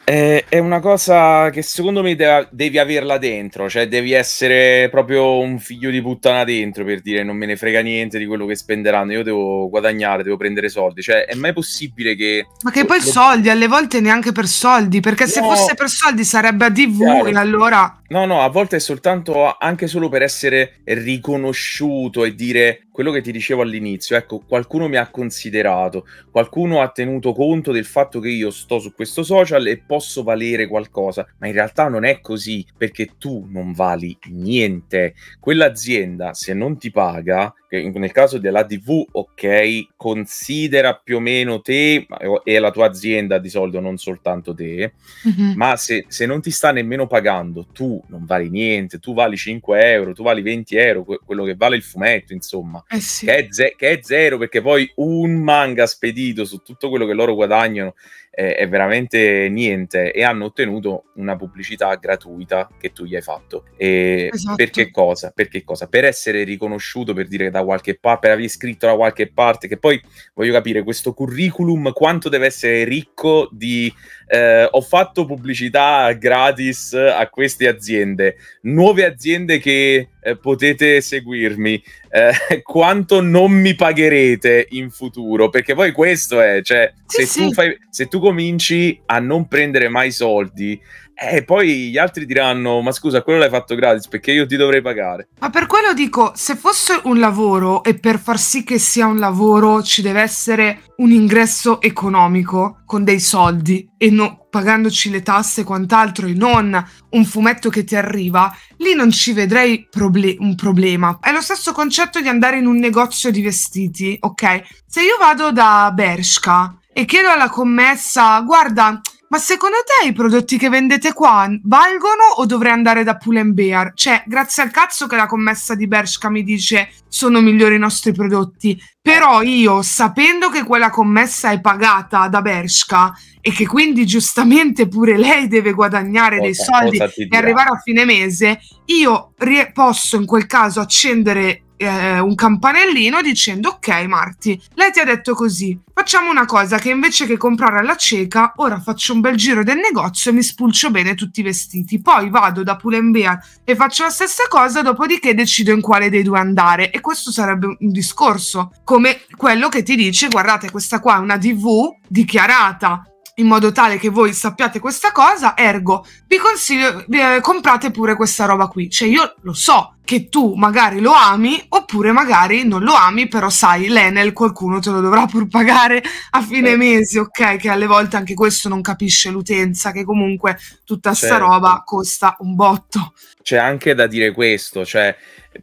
è, una cosa che secondo me de- devi averla dentro, cioè devi essere proprio un figlio di puttana dentro per dire non me ne frega niente di quello che spenderanno, io devo guadagnare, devo prendere soldi, cioè è mai possibile che... Ma che poi lo... soldi, alle volte neanche per soldi, perché no. se fosse per soldi sarebbe a TV e allora... No, no, a volte è soltanto anche solo per essere riconosciuto e dire quello che ti dicevo all'inizio, ecco, qualcuno mi ha considerato, qualcuno ha tenuto conto del fatto che io sto su questo social e posso valere qualcosa, ma in realtà non è così perché tu non vali niente. Quell'azienda, se non ti paga, nel caso dell'ADV, ok, considera più o meno te e la tua azienda di solito, non soltanto te, mm-hmm. ma se, se, non ti sta nemmeno pagando, tu non vali niente, tu vali 5 euro, tu vali 20 euro, quello che vale il fumetto, insomma, eh sì. che, è ze- che è zero perché poi un manga spedito su tutto quello che loro guadagnano eh, è veramente niente e hanno ottenuto una pubblicità gratuita che tu gli hai fatto. E esatto. perché, cosa? perché cosa? Per essere riconosciuto, per dire da qualche parte, per aver scritto da qualche parte, che poi voglio capire questo curriculum quanto deve essere ricco di eh, ho fatto pubblicità gratis a queste aziende, nuove aziende che eh, potete seguirmi, eh, quanto non mi pagherete in futuro, perché poi questo è, cioè, sì, se, sì. Tu fai, se tu cominci a non prendere mai soldi, e eh, poi gli altri diranno: Ma scusa, quello l'hai fatto gratis perché io ti dovrei pagare. Ma per quello dico: se fosse un lavoro e per far sì che sia un lavoro ci deve essere un ingresso economico con dei soldi e non pagandoci le tasse e quant'altro e non un fumetto che ti arriva, lì non ci vedrei proble- un problema. È lo stesso concetto di andare in un negozio di vestiti, ok? Se io vado da Bershka e chiedo alla commessa, guarda, ma secondo te i prodotti che vendete qua valgono o dovrei andare da Pull Bear? Cioè, grazie al cazzo che la commessa di Bershka mi dice sono migliori i nostri prodotti. Però io, sapendo che quella commessa è pagata da Bershka e che quindi giustamente pure lei deve guadagnare dei soldi e arrivare a fine mese, io posso in quel caso accendere eh, un campanellino dicendo ok Marti, lei ti ha detto così, facciamo una cosa che invece che comprare alla cieca, ora faccio un bel giro del negozio e mi spulcio bene tutti i vestiti, poi vado da Pulembea e faccio la stessa cosa, dopodiché decido in quale dei due andare e questo sarebbe un discorso, come quello che ti dice guardate questa qua è una DV dichiarata, in modo tale che voi sappiate questa cosa, ergo vi consiglio, eh, comprate pure questa roba qui. Cioè io lo so che tu magari lo ami oppure magari non lo ami, però sai, l'Enel qualcuno te lo dovrà pur pagare a fine certo. mese, ok? Che alle volte anche questo non capisce l'utenza, che comunque tutta certo. sta roba costa un botto. C'è anche da dire questo, cioè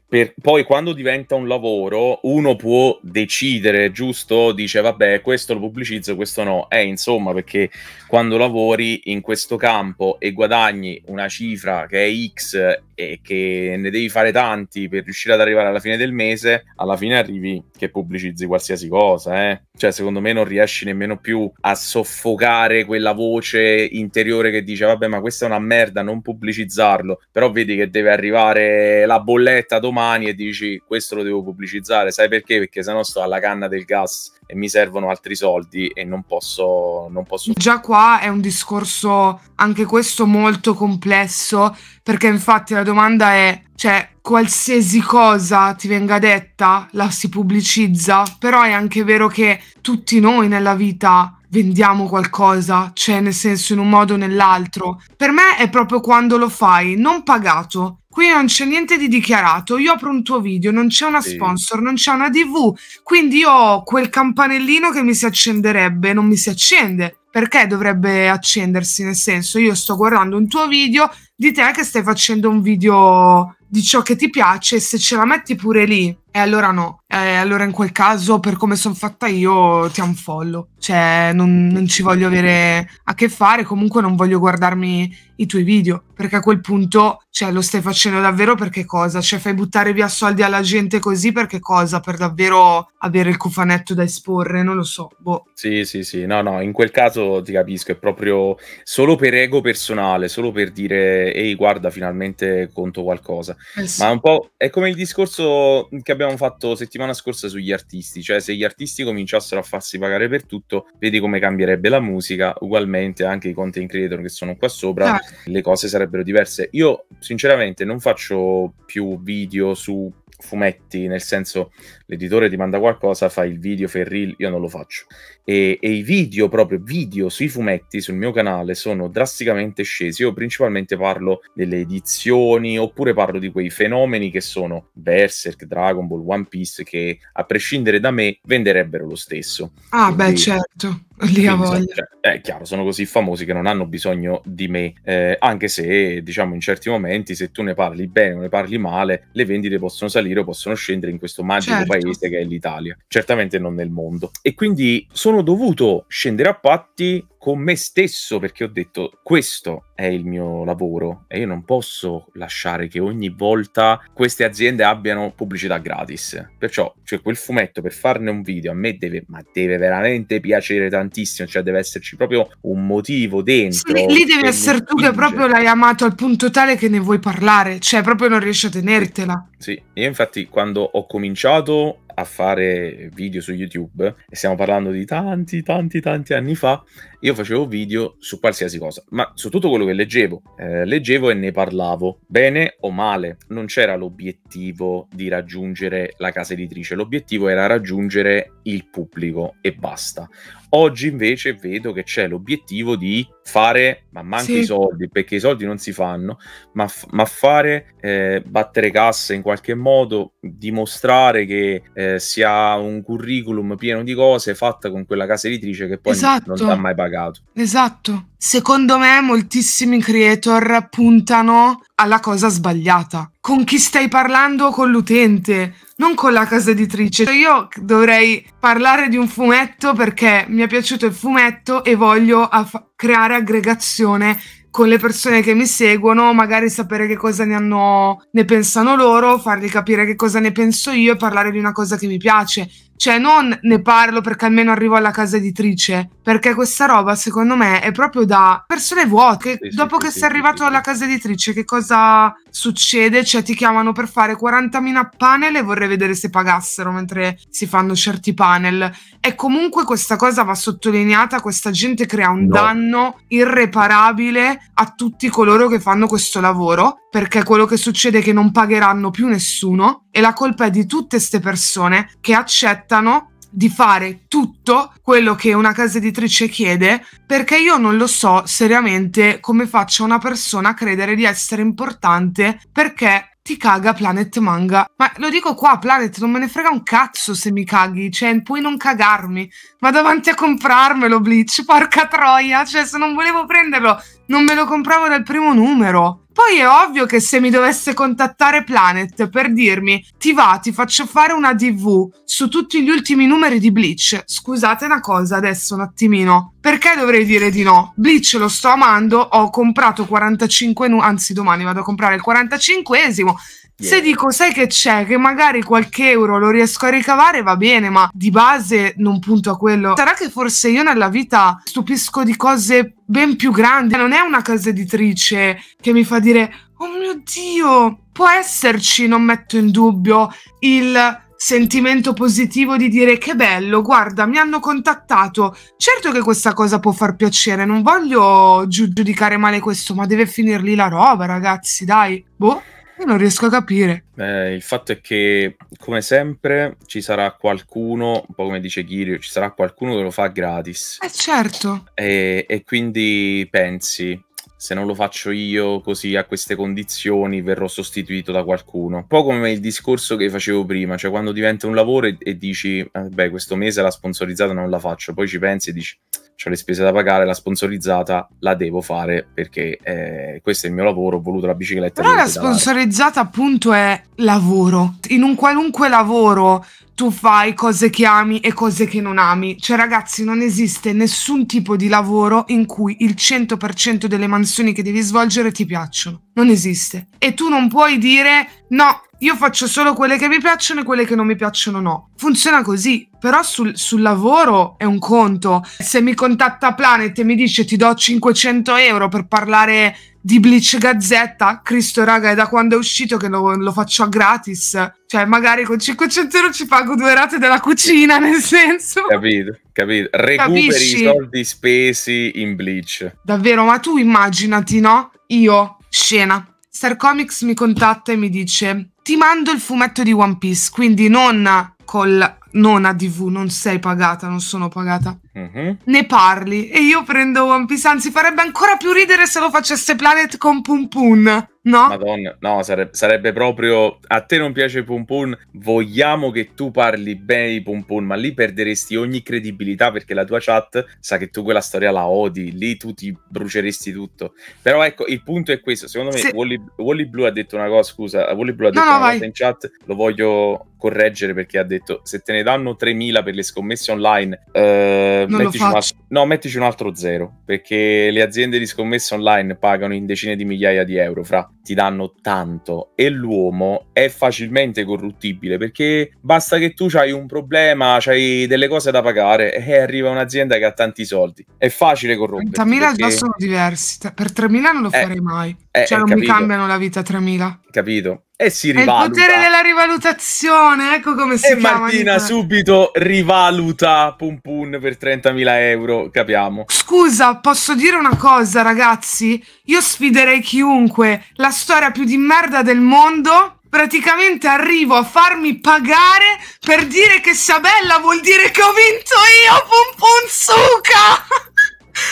per, poi quando diventa un lavoro uno può decidere, giusto? Dice vabbè, questo lo pubblicizzo, questo no. Eh, insomma, perché quando lavori in questo campo e guadagni una cifra che è X e che ne devi fare tanti per riuscire ad arrivare alla fine del mese, alla fine arrivi che pubblicizzi qualsiasi cosa, eh? Cioè, secondo me non riesci nemmeno più a soffocare quella voce interiore che dice "Vabbè, ma questa è una merda, non pubblicizzarlo". Però vedi che deve arrivare la bolletta domani e dici "Questo lo devo pubblicizzare". Sai perché? Perché sennò sto alla canna del gas mi servono altri soldi e non posso, non posso... Già qua è un discorso anche questo molto complesso perché infatti la domanda è, cioè qualsiasi cosa ti venga detta la si pubblicizza, però è anche vero che tutti noi nella vita vendiamo qualcosa, cioè nel senso in un modo o nell'altro. Per me è proprio quando lo fai non pagato, qui non c'è niente di dichiarato, io apro un tuo video, non c'è una sponsor, non c'è una TV, quindi io ho quel campanellino che mi si accenderebbe, non mi si accende. Perché dovrebbe accendersi? Nel senso, io sto guardando un tuo video di te che stai facendo un video di ciò che ti piace, e se ce la metti pure lì e allora no, e allora in quel caso, per come sono fatta io, ti unfollow. Cioè, non, non, ci voglio avere a che fare, comunque non voglio guardarmi i tuoi video, perché a quel punto, cioè, lo stai facendo davvero per che cosa? Cioè, fai buttare via soldi alla gente così per che cosa? Per davvero avere il cofanetto da esporre? Non lo so, boh. Sì, sì, sì, no, no, in quel caso ti capisco, è proprio solo per ego personale, solo per dire, ehi, guarda, finalmente conto qualcosa. Eh sì. Ma un po' è come il discorso che abbiamo abbiamo fatto settimana scorsa sugli artisti, cioè se gli artisti cominciassero a farsi pagare per tutto, vedi come cambierebbe la musica, ugualmente anche i content creator che sono qua sopra, ah. le cose sarebbero diverse. Io sinceramente non faccio più video su fumetti, nel senso l'editore ti manda qualcosa, fai il video, fai il reel, io non lo faccio e, e, i video, proprio video sui fumetti sul mio canale sono drasticamente scesi. Io principalmente parlo delle edizioni oppure parlo di quei fenomeni che sono Berserk, Dragon Ball, One Piece che a prescindere da me venderebbero lo stesso. Ah, Quindi, beh, certo. Lì a voglia. Eh, è chiaro, sono così famosi che non hanno bisogno di me, eh, anche se diciamo in certi momenti se tu ne parli bene o ne parli male, le vendite possono salire o possono scendere in questo magico certo. paese che è l'Italia, certamente non nel mondo. E quindi sono sono dovuto scendere a patti con me stesso perché ho detto questo è il mio lavoro e io non posso lasciare che ogni volta queste aziende abbiano pubblicità gratis. Perciò cioè, quel fumetto per farne un video a me deve, ma deve veramente piacere tantissimo, cioè deve esserci proprio un motivo dentro. Sì, lì deve essere tu che proprio l'hai amato al punto tale che ne vuoi parlare, cioè proprio non riesci a tenertela. Sì, io infatti quando ho cominciato a fare video su YouTube, e stiamo parlando di tanti, tanti, tanti anni fa, io facevo video su qualsiasi cosa, ma su tutto quello che leggevo. Eh, leggevo e ne parlavo, bene o male. Non c'era l'obiettivo di raggiungere la casa editrice, l'obiettivo era raggiungere il pubblico e basta. Oggi invece vedo che c'è l'obiettivo di fare, ma manca sì. i soldi, perché i soldi non si fanno, ma, f- ma fare, eh, battere casse in qualche modo, dimostrare che eh, si ha un curriculum pieno di cose fatta con quella casa editrice che poi esatto. non ti ha mai pagato. Esatto. Secondo me moltissimi creator puntano alla cosa sbagliata. Con chi stai parlando con l'utente, non con la casa editrice. Cioè, io dovrei parlare di un fumetto perché mi è piaciuto il fumetto e voglio creare aggregazione con le persone che mi seguono, magari sapere che cosa ne, hanno, ne pensano loro, fargli capire che cosa ne penso io e parlare di una cosa che mi piace. Cioè, non ne parlo perché almeno arrivo alla casa editrice, perché questa roba, secondo me, è proprio da persone vuote. Sì, dopo sì, che sì, sei arrivato alla casa editrice, che cosa succede? Cioè, ti chiamano per fare 40.000 panel e vorrei vedere se pagassero mentre si fanno certi panel. E comunque questa cosa va sottolineata, questa gente crea un no. danno irreparabile a tutti coloro che fanno questo lavoro, perché quello che succede è che non pagheranno più nessuno e la colpa è di tutte queste persone che accettano di fare tutto quello che una casa editrice chiede perché io non lo so seriamente come faccia una persona a credere di essere importante perché ti caga Planet Manga. Ma lo dico qua, Planet, non me ne frega un cazzo se mi caghi, cioè puoi non cagarmi vado avanti a comprarmelo Bleach, porca troia, cioè se non volevo prenderlo non me lo compravo dal primo numero. Poi è ovvio che se mi dovesse contattare Planet per dirmi ti va, ti faccio fare una DV su tutti gli ultimi numeri di Bleach, scusate una cosa adesso un attimino, perché dovrei dire di no? Bleach lo sto amando, ho comprato 45, numeri, anzi domani vado a comprare il 45esimo, se dico, sai che c'è, che magari qualche euro lo riesco a ricavare, va bene, ma di base non punto a quello. Sarà che forse io nella vita stupisco di cose ben più grandi. Non è una casa editrice che mi fa dire, oh mio Dio, può esserci, non metto in dubbio, il sentimento positivo di dire che bello, guarda, mi hanno contattato. Certo che questa cosa può far piacere, non voglio giudicare male questo, ma deve finir lì la roba, ragazzi, dai. Boh. Io non riesco a capire. Eh, il fatto è che, come sempre, ci sarà qualcuno, un po' come dice Kirio, ci sarà qualcuno che lo fa gratis. Eh certo. E, e quindi pensi, se non lo faccio io così a queste condizioni verrò sostituito da qualcuno. Un po' come il discorso che facevo prima, cioè quando diventa un lavoro e, e dici, eh, beh, questo mese la sponsorizzata non la faccio, poi ci pensi e dici, ho le spese da pagare, la sponsorizzata la devo fare perché eh, questo è il mio lavoro, ho voluto la bicicletta. Però la sponsorizzata dare. appunto è lavoro. In un qualunque lavoro tu fai cose che ami e cose che non ami. Cioè ragazzi non esiste nessun tipo di lavoro in cui il 100% delle mansioni che devi svolgere ti piacciono. Non esiste. E tu non puoi dire no, io faccio solo quelle che mi piacciono e quelle che non mi piacciono no. Funziona così, però sul, sul lavoro è un conto. Se mi contatta Planet e mi dice ti do 500 euro per parlare di Bleach Gazzetta, Cristo raga è da quando è uscito che lo, lo faccio a gratis. Cioè magari con 500 euro ci pago due rate della cucina, nel senso... Capito, capito. Recuperi Capisci? i soldi spesi in Bleach. Davvero, ma tu immaginati, no? Io, scena. Star Comics mi contatta e mi dice: ti mando il fumetto di One Piece, quindi non col non a DV, non sei pagata, non sono pagata. Uh-huh. Ne parli e io prendo One Piece, anzi farebbe ancora più ridere se lo facesse Planet con Pum Pum. No. Madonna, no, sarebbe, sarebbe, proprio a te non piace Pum Pum, vogliamo che tu parli bene di Pum Pum, ma lì perderesti ogni credibilità perché la tua chat sa che tu quella storia la odi, lì tu ti bruceresti tutto. Però ecco, il punto è questo, secondo me Se... Wally, Wally Blue ha detto una cosa, scusa, Wally Blue ha detto no, una vai. cosa in chat, lo voglio correggere perché ha detto se te ne danno 3.000 per le scommesse online, eh, mettici, un altro, no, mettici un altro zero, perché le aziende di scommesse online pagano in decine di migliaia di euro, fra, ti danno tanto e l'uomo è facilmente corruttibile perché basta che tu hai un problema, hai delle cose da pagare e arriva un'azienda che ha tanti soldi. È facile corrompere. 30.000 perché... già sono diversi, per 3.000 non lo eh, farei mai. Eh, cioè eh, non capito. mi cambiano la vita 3.000. Capito? e si rivaluta. È il potere della rivalutazione, ecco come si e chiama. E Martina Nicola. subito rivaluta Pum Pum per 30.000 euro, capiamo. Scusa, posso dire una cosa, ragazzi? Io sfiderei chiunque. La storia più di merda del mondo praticamente arrivo a farmi pagare per dire che Sabella vuol dire che ho vinto io, pum pum suca!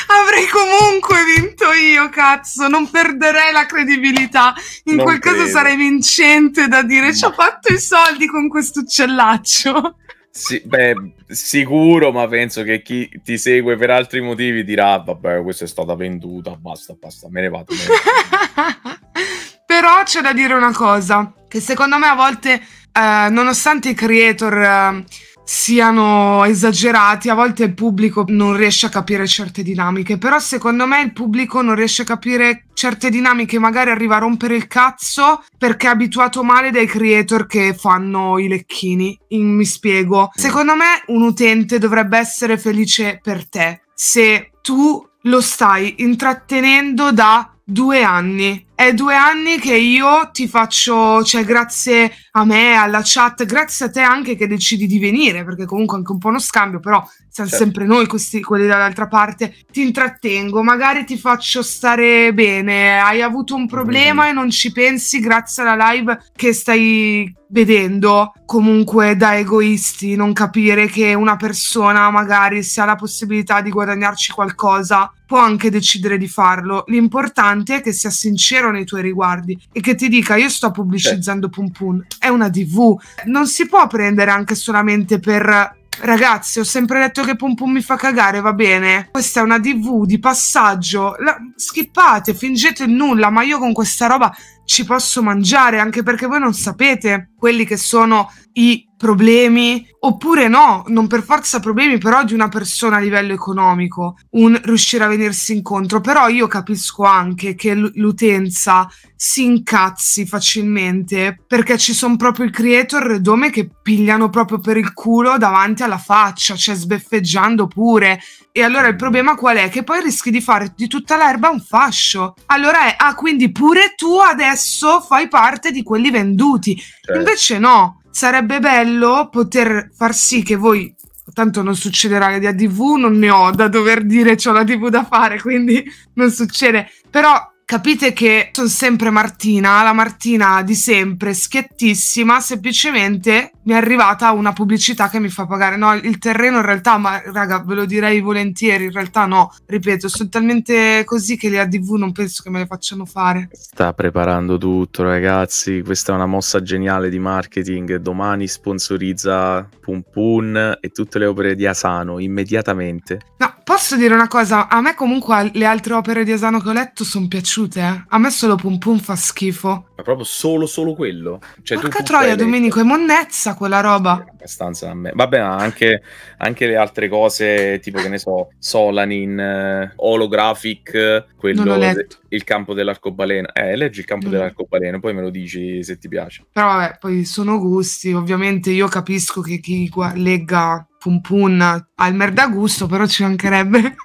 avrei comunque vinto io, cazzo, non perderei la credibilità. In non quel credo. caso sarei vincente da dire ci ho fatto i soldi con questo uccellaccio. Sì, beh, sicuro, ma penso che chi ti segue per altri motivi dirà: Vabbè, questa è stata venduta, basta, basta, me ne vado. Me ne vado. Però c'è da dire una cosa: che secondo me a volte, eh, nonostante i creator. Eh, siano esagerati, a volte il pubblico non riesce a capire certe dinamiche, però secondo me il pubblico non riesce a capire certe dinamiche, magari arriva a rompere il cazzo perché è abituato male dai creator che fanno i lecchini. In, mi spiego. Secondo me un utente dovrebbe essere felice per te se tu lo stai intrattenendo da due anni è due anni che io ti faccio, cioè grazie a me, alla chat, grazie a te anche che decidi di venire, perché comunque anche un po' uno scambio, però siamo certo. sempre noi, questi, quelli dall'altra parte, ti intrattengo, magari ti faccio stare bene, hai avuto un problema mm-hmm. e non ci pensi grazie alla live che stai vedendo comunque da egoisti, non capire che una persona magari se ha la possibilità di guadagnarci qualcosa può anche decidere di farlo. L'importante è che sia sincero nei tuoi riguardi e che ti dica io sto pubblicizzando Pum Pum, è una TV, non si può prendere anche solamente per ragazzi, ho sempre detto che Pum Pum mi fa cagare, va bene. Questa è una DV di passaggio. La, skippate, fingete nulla, ma io con questa roba ci posso mangiare, anche perché voi non sapete quelli che sono i problemi, oppure no, non per forza problemi, però di una persona a livello economico, un riuscire a venirsi incontro. Però io capisco anche che l'utenza si incazzi facilmente perché ci sono proprio i creator redome che pigliano proprio per il culo davanti alla faccia, cioè sbeffeggiando pure. E allora il problema qual è? Che poi rischi di fare di tutta l'erba un fascio. Allora è, ah, quindi pure tu adesso fai parte di quelli venduti. Cioè. Invece no, sarebbe bello poter far sì che voi tanto non succederà di ADV, non ne ho da dover dire c'ho la TV da fare, quindi non succede. Però capite che sono sempre Martina, la Martina di sempre, schiettissima, semplicemente mi è arrivata una pubblicità che mi fa pagare. No, il terreno in realtà, ma raga, ve lo direi volentieri, in realtà no, ripeto, sono talmente così che le ADV non penso che me le facciano fare. Sta preparando tutto, ragazzi, questa è una mossa geniale di marketing, domani sponsorizza Pum Pum e tutte le opere di Asano immediatamente. No, posso dire una cosa, a me comunque le altre opere di Asano che ho letto sono piaciute piaciute. Eh? A me solo Pum Pum fa schifo. Ma proprio solo, solo quello? Cioè, Porca troia, Domenico, è monnezza quella roba. Sì, abbastanza a me. Vabbè, ma anche, anche, le altre cose, tipo che ne so, Solanin, eh, Holographic, quello de- il campo dell'arcobaleno. Eh, leggi il campo non mm. dell'arcobaleno, poi me lo dici se ti piace. Però vabbè, poi sono gusti. Ovviamente io capisco che chi gu- legga Pum Pum ha il merda gusto, però ci mancherebbe.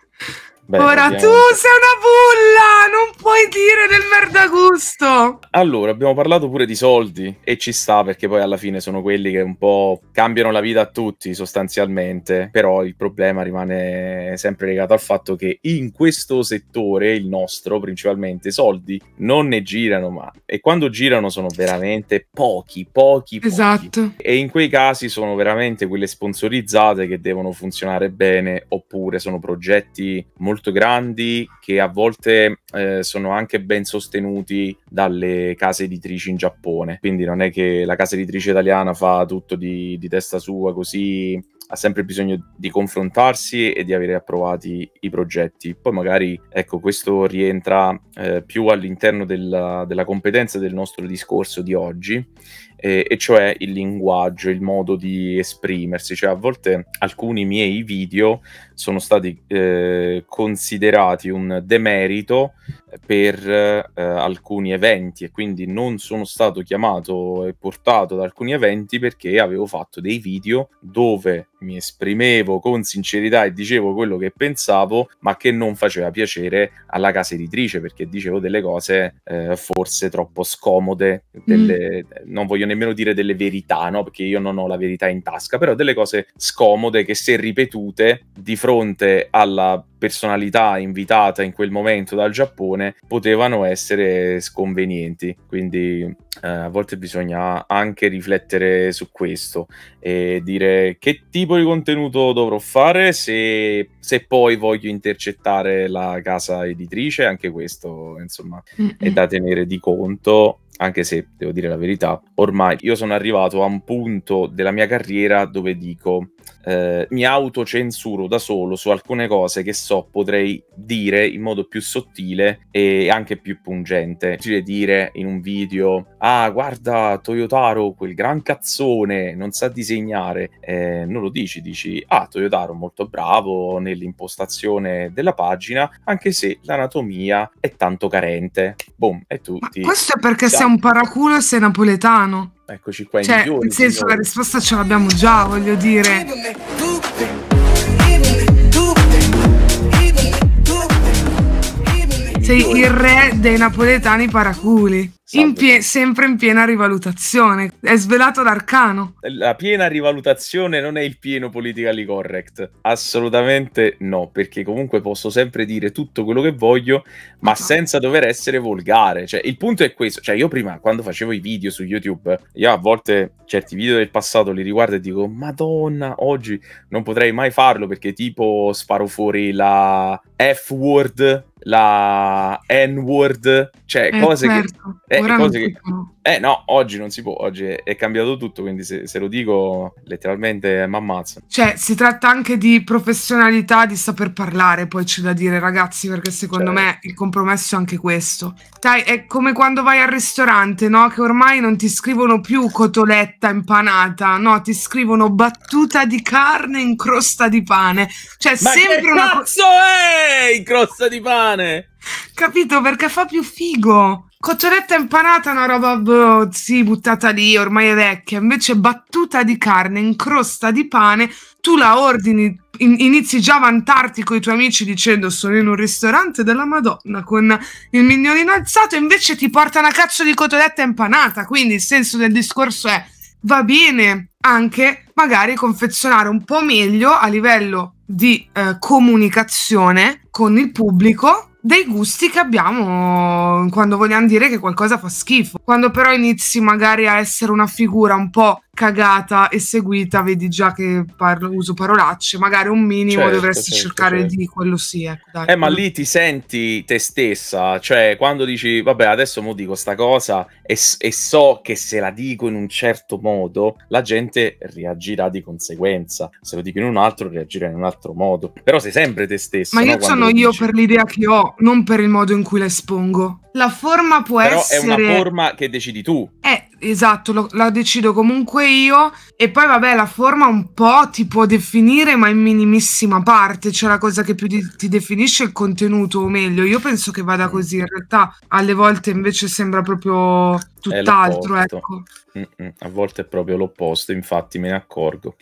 Beh, Ora ovviamente. tu sei una bulla! non puoi dire del gusto. Allora, abbiamo parlato pure di soldi e ci sta perché poi alla fine sono quelli che un po' cambiano la vita a tutti sostanzialmente, però il problema rimane sempre legato al fatto che in questo settore, il nostro principalmente, soldi non ne girano, ma e quando girano sono veramente pochi, pochi, pochi. Esatto. E in quei casi sono veramente quelle sponsorizzate che devono funzionare bene oppure sono progetti molto grandi che a volte eh, eh, sono anche ben sostenuti dalle case editrici in Giappone, quindi non è che la casa editrice italiana fa tutto di, di testa sua così ha sempre bisogno di confrontarsi e di avere approvati i progetti. Poi magari, ecco, questo rientra eh, più all'interno della, della competenza del nostro discorso di oggi eh, e cioè il linguaggio, il modo di esprimersi. Cioè, a volte alcuni miei video sono stati eh, considerati un demerito per eh, alcuni eventi e quindi non sono stato chiamato e portato ad alcuni eventi perché avevo fatto dei video dove mi esprimevo con sincerità e dicevo quello che pensavo, ma che non faceva piacere alla casa editrice perché dicevo delle cose eh, forse troppo scomode, mm. delle... mm. non voglio ne nemmeno dire delle verità, no? Perché io non ho la verità in tasca, però delle cose scomode che se ripetute di fronte alla personalità invitata in quel momento dal Giappone potevano essere sconvenienti. Quindi eh, a volte bisogna anche riflettere su questo e dire che tipo di contenuto dovrò fare se, se poi voglio intercettare la casa editrice, anche questo insomma è da tenere di conto anche se devo dire la verità, ormai io sono arrivato a un punto della mia carriera dove dico eh, mi autocensuro da solo su alcune cose che so potrei dire in modo più sottile e anche più pungente. È dire in un video, ah guarda Toyotaro, quel gran cazzone, non sa disegnare, eh, non lo dici, dici, ah Toyotaro molto bravo nell'impostazione della pagina, anche se l'anatomia è tanto carente. Boom, e tutti. Ma questo è perché sei sia un paraculo e sei napoletano. Eccoci qua cioè, in milioni, Nel senso, signori. la risposta ce l'abbiamo già, voglio dire. Sei il re dei napoletani paraculi. In pie- sempre in piena rivalutazione. È svelato l'arcano. La piena rivalutazione non è il pieno politically correct. Assolutamente no, perché comunque posso sempre dire tutto quello che voglio, ma no. senza dover essere volgare. Cioè, il punto è questo. Cioè, io prima, quando facevo i video su YouTube, io a volte certi video del passato li riguardo e dico, madonna, oggi non potrei mai farlo perché tipo sparo fuori la F-word, la N-word, cioè eh, cose certo. che eh, che... eh, no, oggi non si può, oggi è, è cambiato tutto, quindi se, se lo dico letteralmente eh, mi ammazzo. Cioè, si tratta anche di professionalità, di saper parlare, poi c'è da dire ragazzi, perché secondo cioè... me certo. il compromesso è anche questo. Sai, è come quando vai al ristorante, no? Che ormai non ti scrivono più cotoletta impanata, no? Ti scrivono battuta di carne in crosta di pane. Cioè, Ma sempre che una... cazzo è in crosta di pane? Capito? Perché fa più figo. Cotoletta impanata è una roba, boh, sì, buttata lì, ormai è vecchia. Invece battuta di carne in crosta di pane, tu la ordini, in, inizi già a vantarti con i tuoi amici dicendo sono in un ristorante della Madonna con il mignolino alzato, invece ti porta una cazzo di cotoletta impanata. Quindi il senso del discorso è, va bene anche magari confezionare un po' meglio a livello di eh, comunicazione con il pubblico dei gusti che abbiamo quando vogliamo dire che qualcosa fa schifo. Quando però inizi magari a essere una figura un po' cagata e seguita, vedi già che parlo, uso parolacce, magari un minimo certo, dovresti certo, cercare certo. di quello sì. Ecco, dai, eh, ma lì ti senti te stessa, cioè quando dici, vabbè, adesso mo dico sta cosa e, e so che se la dico in un certo modo, la gente reagirà di conseguenza, se lo dico in un altro, reagirà in un altro modo, però sei sempre te stessa. Ma io no? sono io dici... per l'idea che ho, non per il modo in cui la espongo. La forma può però essere... Però è una forma che decidi tu. Eh, esatto, lo, la decido comunque io. E poi, vabbè, la forma un po' ti può definire, ma in minimissima parte. Cioè, la cosa che più di, ti definisce il contenuto, o meglio, io penso che vada mm. così. In realtà, alle volte invece sembra proprio tutt'altro. Ecco. Mm, mm, a volte è proprio l'opposto, infatti me ne accorgo.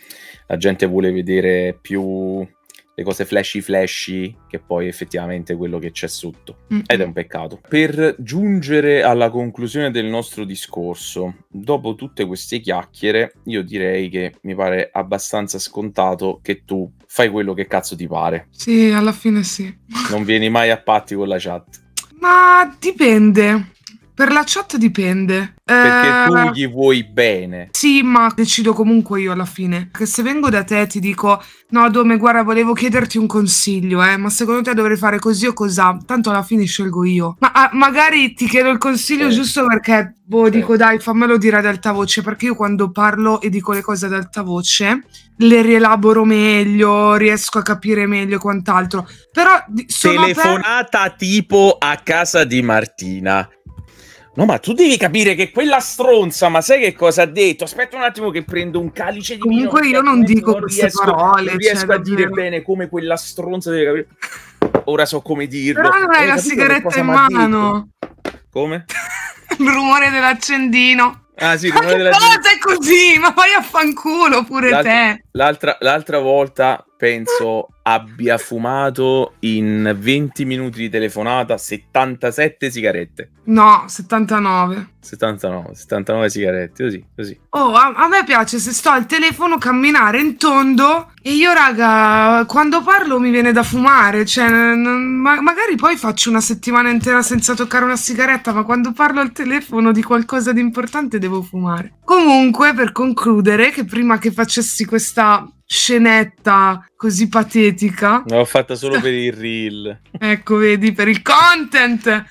La gente vuole vedere più le cose flashy flashy che poi effettivamente è quello che c'è sotto. Mm-hmm. Ed è un peccato. Per giungere alla conclusione del nostro discorso, dopo tutte queste chiacchiere, io direi che mi pare abbastanza scontato che tu fai quello che cazzo ti pare. Sì, alla fine sì. non vieni mai a patti con la chat. Ma dipende. Per la chat dipende. Perché tu eh, gli vuoi bene. Sì, ma decido comunque io alla fine. Che se vengo da te e ti dico: No, Dome, guarda, volevo chiederti un consiglio, eh, ma secondo te dovrei fare così o cos'ha? Tanto alla fine scelgo io. Ma ah, magari ti chiedo il consiglio sì. Eh. giusto perché, boh, sì. Eh. dico dai, fammelo dire ad alta voce. Perché io quando parlo e dico le cose ad alta voce le rielaboro meglio, riesco a capire meglio quant'altro. Però sono telefonata per... tipo a casa di Martina No, ma tu devi capire che quella stronza, ma sai che cosa ha detto? Aspetta un attimo che prendo un calice di Comunque vino, io non dico non queste riesco, parole. Non cioè, riesco cioè, a davvero. dire bene come quella stronza deve capire. Ora so come dirlo. Però non hai la sigaretta in mano. Come? Il rumore dell'accendino. Ah, sì, ma che della... cosa è così? Ma vai a fanculo pure l'altra, te. L'altra, l'altra volta penso abbia fumato in 20 minuti di telefonata 77 sigarette. No, 79. 79, 79 sigarette, così, così. Oh, a, a, me piace se sto al telefono camminare in tondo e io, raga, quando parlo mi viene da fumare, cioè, non, ma, magari poi faccio una settimana intera senza toccare una sigaretta, ma quando parlo al telefono di qualcosa di importante devo fumare. Comunque, per concludere, che prima che facessi questa scenetta così patetica. L'ho fatta solo per il reel. Ecco, vedi, per il content.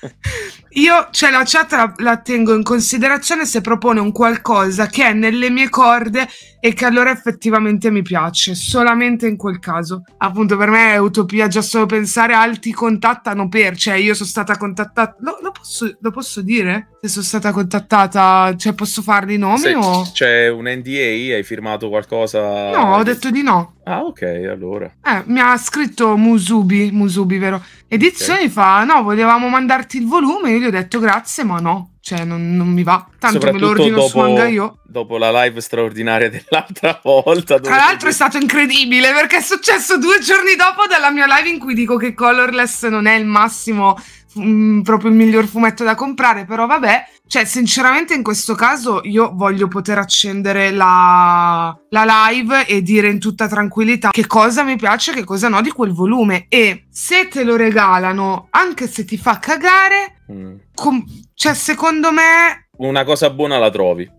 Io, cioè, la chat la, la, tengo in considerazione se propone un qualcosa che è nelle mie corde e che allora effettivamente mi piace, solamente in quel caso. Appunto, per me è utopia già solo pensare al ti contattano per, cioè io sono stata contattata, lo, lo, posso, lo posso, dire? Se sono stata contattata, cioè posso farli i nomi se o... C'è un NDA, hai firmato qualcosa? No, ho detto di no. Ah, ok, allora. Eh, mi ha scritto Musubi, Musubi, vero? Edizioni okay. fa: No, volevamo mandarti il volume. Io gli ho detto grazie, ma no, cioè non, non mi va. Tanto me lo ordino dopo, su manga io. Dopo la live straordinaria dell'altra volta. Tra l'altro è stato incredibile perché è successo due giorni dopo dalla mia live in cui dico che Colorless non è il massimo Mm, proprio il miglior fumetto da comprare, però vabbè, cioè sinceramente in questo caso io voglio poter accendere la, la live e dire in tutta tranquillità che cosa mi piace che cosa no di quel volume e se te lo regalano, anche se ti fa cagare, mm. com- cioè secondo me... Una cosa buona la trovi.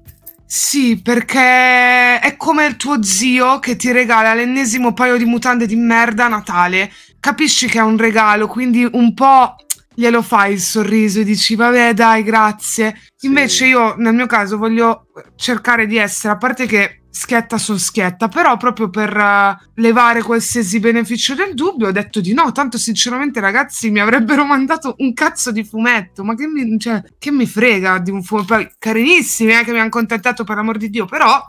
Sì, perché è come il tuo zio che ti regala l'ennesimo paio di mutande di merda a Natale. Capisci che è un regalo, quindi un po' glielo fai il sorriso e dici vabbè dai grazie. Sì. Invece io nel mio caso voglio cercare di essere, a parte che schietta su schietta, però proprio per uh, levare qualsiasi beneficio del dubbio ho detto di no, tanto sinceramente ragazzi mi avrebbero mandato un cazzo di fumetto, ma che mi, cioè, che mi frega di un fumetto, carinissimi eh, che mi hanno contattato per l'amor di Dio, però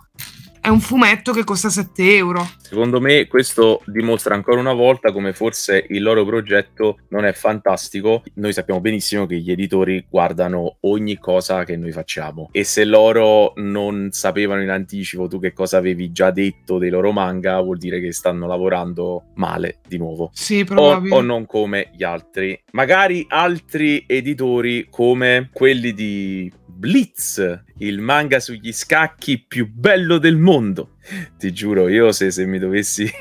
è un fumetto che costa 7 euro. Secondo me questo dimostra ancora una volta come forse il loro progetto non è fantastico. Noi sappiamo benissimo che gli editori guardano ogni cosa che noi facciamo e se loro non sapevano in anticipo tu che cosa avevi già detto dei loro manga vuol dire che stanno lavorando male di nuovo. Sì, probabilmente. O, o non come gli altri. Magari altri editori come quelli di Blitz il manga sugli scacchi più bello del mondo. Ti giuro, io se, se, mi, dovessi,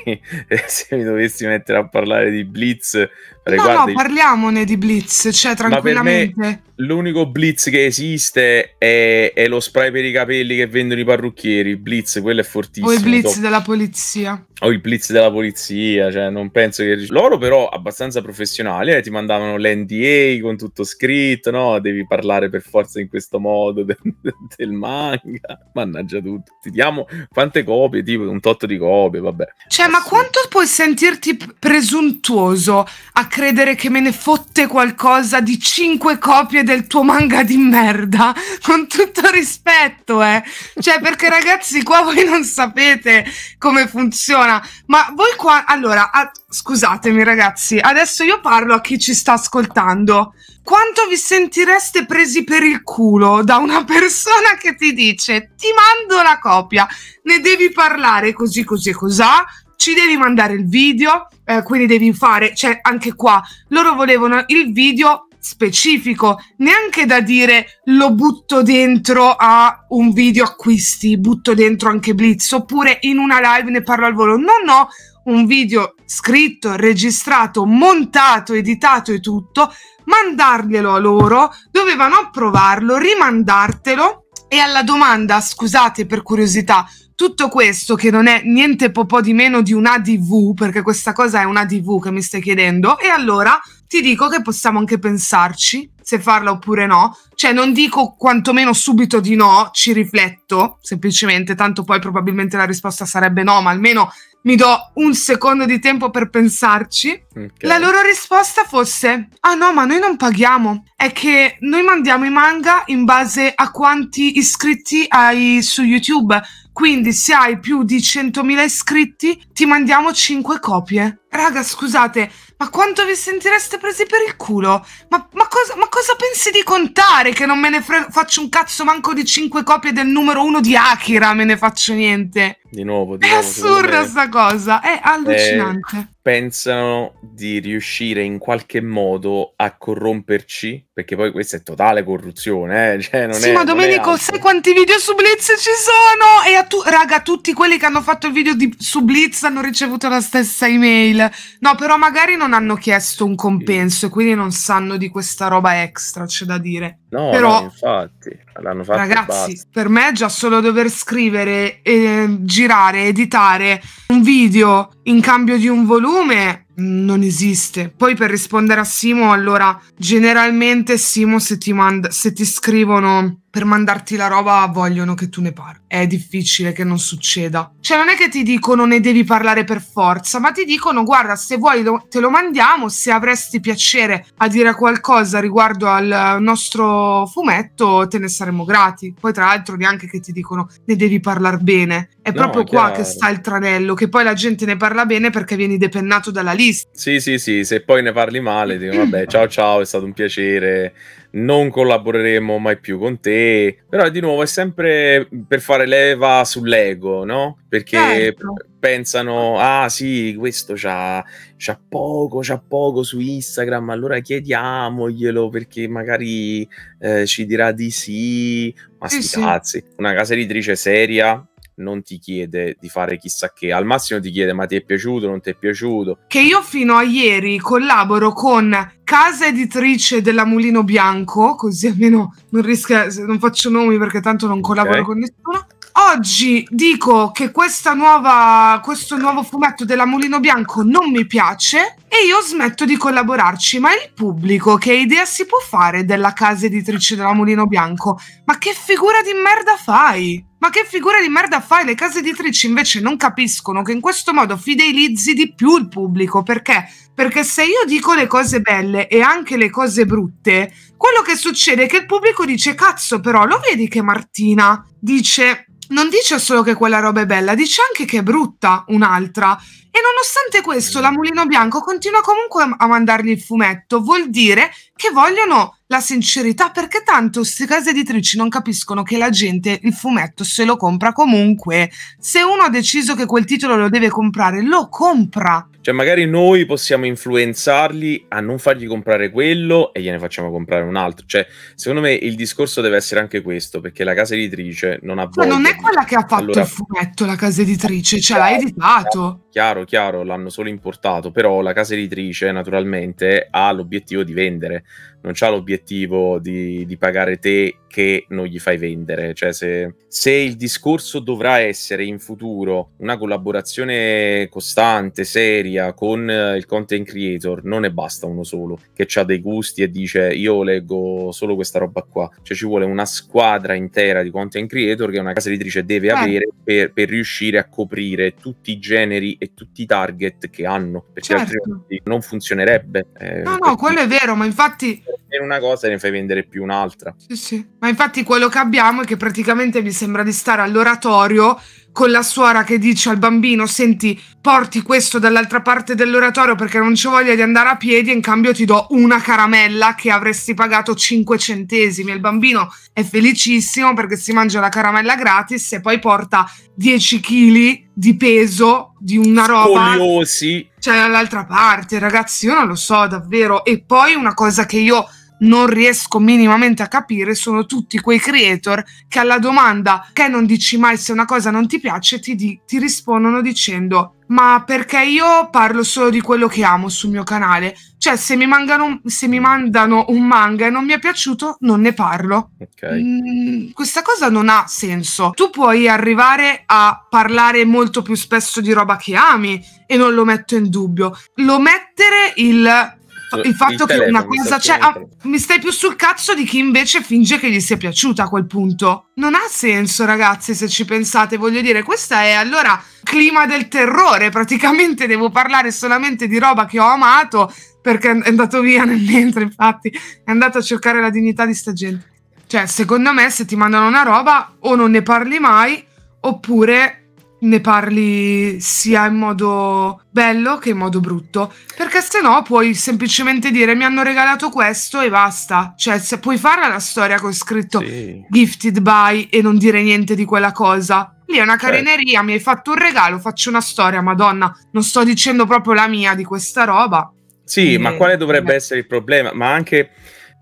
se mi dovessi mettere a parlare di Blitz... No, no, parliamone di Blitz, cioè tranquillamente. Me, l'unico Blitz che esiste è, è, lo spray per i capelli che vendono i parrucchieri. Blitz, quello è fortissimo. O il Blitz top. della polizia. O il Blitz della polizia, cioè non penso che... Loro però abbastanza professionali, eh, ti mandavano l'NDA con tutto scritto, no? Devi parlare per forza in questo modo, del manga. Mannaggia tutto. Ti Diamo quante copie, tipo un tot di copie, vabbè. Cioè, ma quanto puoi sentirti presuntuoso a credere che me ne fotte qualcosa di cinque copie del tuo manga di merda? Con tutto rispetto, eh. Cioè, perché ragazzi, qua voi non sapete come funziona. Ma voi qua, allora, a scusatemi ragazzi, adesso io parlo a chi ci sta ascoltando. Quanto vi sentireste presi per il culo da una persona che ti dice ti mando la copia, ne devi parlare così così cos'ha, ci devi mandare il video, eh, quindi devi fare, cioè anche qua loro volevano il video specifico, neanche da dire lo butto dentro a un video acquisti, butto dentro anche Blitz, oppure in una live ne parlo al volo. No, no, un video scritto, registrato, montato, editato e tutto, mandarglielo a loro, dovevano approvarlo, rimandartelo e alla domanda, scusate per curiosità, tutto questo che non è niente po' di meno di una DV, perché questa cosa è una DV che mi stai chiedendo, e allora ti dico che possiamo anche pensarci se farla oppure no. Cioè, non dico quantomeno subito di no, ci rifletto semplicemente, tanto poi probabilmente la risposta sarebbe no, ma almeno mi do un secondo di tempo per pensarci. Okay. La loro risposta fosse: Ah no, ma noi non paghiamo. È che noi mandiamo i manga in base a quanti iscritti hai su YouTube. Quindi se hai più di 100.000 iscritti ti mandiamo 5 copie. Raga, scusate, ma quanto vi sentireste presi per il culo? Ma, ma, cosa, ma cosa, pensi di contare che non me ne fre- faccio un cazzo manco di 5 copie del numero 1 di Akira? Me ne faccio niente. Di nuovo, di nuovo. È assurda sta cosa, è allucinante. Eh, pensano di riuscire in qualche modo a corromperci, perché poi questa è totale corruzione, eh? cioè, non sì, è, ma Domenico, sai quanti video su Blitz ci sono? E a tu- raga, tutti quelli che hanno fatto il video di- su Blitz hanno ricevuto la stessa email. No, però magari non hanno chiesto un compenso, e quindi non sanno di questa roba extra, c'è da dire. No, Però, no, infatti, l'hanno fatto ragazzi, per me già solo dover scrivere, eh, girare, editare un video in cambio di un volume mm, non esiste. Poi per rispondere a Simo, allora, generalmente Simo se ti, manda, se ti scrivono per mandarti la roba vogliono che tu ne parli. È difficile che non succeda. Cioè, non è che ti dicono ne devi parlare per forza, ma ti dicono guarda, se vuoi lo, te lo mandiamo, se avresti piacere a dire qualcosa riguardo al nostro fumetto, te ne saremmo grati. Poi, tra l'altro, neanche che ti dicono ne devi parlare bene. È no, proprio è qua che sta il tranello, che poi la gente ne parla bene perché vieni depennato dalla lista. Sì, sì, sì, se poi ne parli male, dico vabbè, ciao ciao, è stato un piacere non collaboreremo mai più con te. Però di nuovo è sempre per fare leva sull'ego, no? Perché certo. pensano, ah sì, questo c'ha, c'ha, poco, c'ha poco su Instagram, allora chiediamoglielo perché magari eh, ci dirà di sì. Ma sì, sti sì. cazzi, una casa editrice seria non ti chiede di fare chissà che, al massimo ti chiede ma ti è piaciuto, non ti è piaciuto. Che io fino a ieri collaboro con casa editrice della Mulino Bianco, così almeno non, rischia, non faccio nomi perché tanto non collaboro okay. con nessuno. Oggi dico che nuova, questo nuovo fumetto della Mulino Bianco non mi piace e io smetto di collaborarci, ma il pubblico che idea si può fare della casa editrice della Mulino Bianco? Ma che figura di merda fai? Ma che figura di merda fai? Le case editrici invece non capiscono che in questo modo fidelizzi di più il pubblico. Perché? Perché se io dico le cose belle e anche le cose brutte, quello che succede è che il pubblico dice cazzo però, lo vedi che Martina dice non dice solo che quella roba è bella, dice anche che è brutta un'altra. E nonostante questo, la Mulino Bianco continua comunque a mandargli il fumetto, vuol dire che vogliono la sincerità, perché tanto queste case editrici non capiscono che la gente il fumetto se lo compra comunque. Se uno ha deciso che quel titolo lo deve comprare, lo compra. Cioè, magari noi possiamo influenzarli a non fargli comprare quello e gliene facciamo comprare un altro. Cioè, secondo me il discorso deve essere anche questo, perché la casa editrice non ha Ma cioè, non è quella che ha fatto allora... il fumetto, la casa editrice, cioè l'ha editato. Chiaro, chiaro, l'hanno solo importato, però la casa editrice naturalmente ha l'obiettivo di vendere non ha l'obiettivo di, di, pagare te che non gli fai vendere. Cioè, se, se, il discorso dovrà essere in futuro una collaborazione costante, seria con eh, il content creator, non ne basta uno solo che ha dei gusti e dice io leggo solo questa roba qua. Cioè, ci vuole una squadra intera di content creator che una casa editrice deve eh. avere per, per, riuscire a coprire tutti i generi e tutti i target che hanno, perché certo. altrimenti non funzionerebbe. Eh, no, no, quello è vero, ma infatti vendere una cosa e ne fai vendere più un'altra. Sì, sì. Ma infatti quello che abbiamo è che praticamente mi sembra di stare all'oratorio con la suora che dice al bambino: Senti, porti questo dall'altra parte dell'oratorio perché non c'è voglia di andare a piedi, e in cambio ti do una caramella che avresti pagato 5 centesimi. il bambino è felicissimo perché si mangia la caramella gratis e poi porta 10 kg di peso di una roba. Scoliosi. Cioè, dall'altra parte, ragazzi, io non lo so davvero. E poi una cosa che io non riesco minimamente a capire sono tutti quei creator che alla domanda che non dici mai se una cosa non ti piace ti, di- ti rispondono dicendo ma perché io parlo solo di quello che amo sul mio canale cioè se mi, mangano, se mi mandano un manga e non mi è piaciuto non ne parlo okay. mm, questa cosa non ha senso tu puoi arrivare a parlare molto più spesso di roba che ami e non lo metto in dubbio lo mettere il il fatto che una cosa c'è. Cioè, ah, mi stai più sul cazzo di chi invece finge che gli sia piaciuta a quel punto. Non ha senso, ragazzi, se ci pensate. Voglio dire, questa è allora clima del terrore. Praticamente devo parlare solamente di roba che ho amato perché è andato via nel mentre, infatti, è andato a cercare la dignità di sta gente. Cioè, secondo me, se ti mandano una roba, o non ne parli mai, oppure ne parli sia in modo bello che in modo brutto, perché se no puoi semplicemente dire mi hanno regalato questo e basta, cioè se puoi fare la storia con scritto sì. gifted by e non dire niente di quella cosa. Lì è una certo. carineria, mi hai fatto un regalo, faccio una storia, madonna, non sto dicendo proprio la mia di questa roba. Sì, e... ma eh, quale dovrebbe eh. essere il problema? Ma anche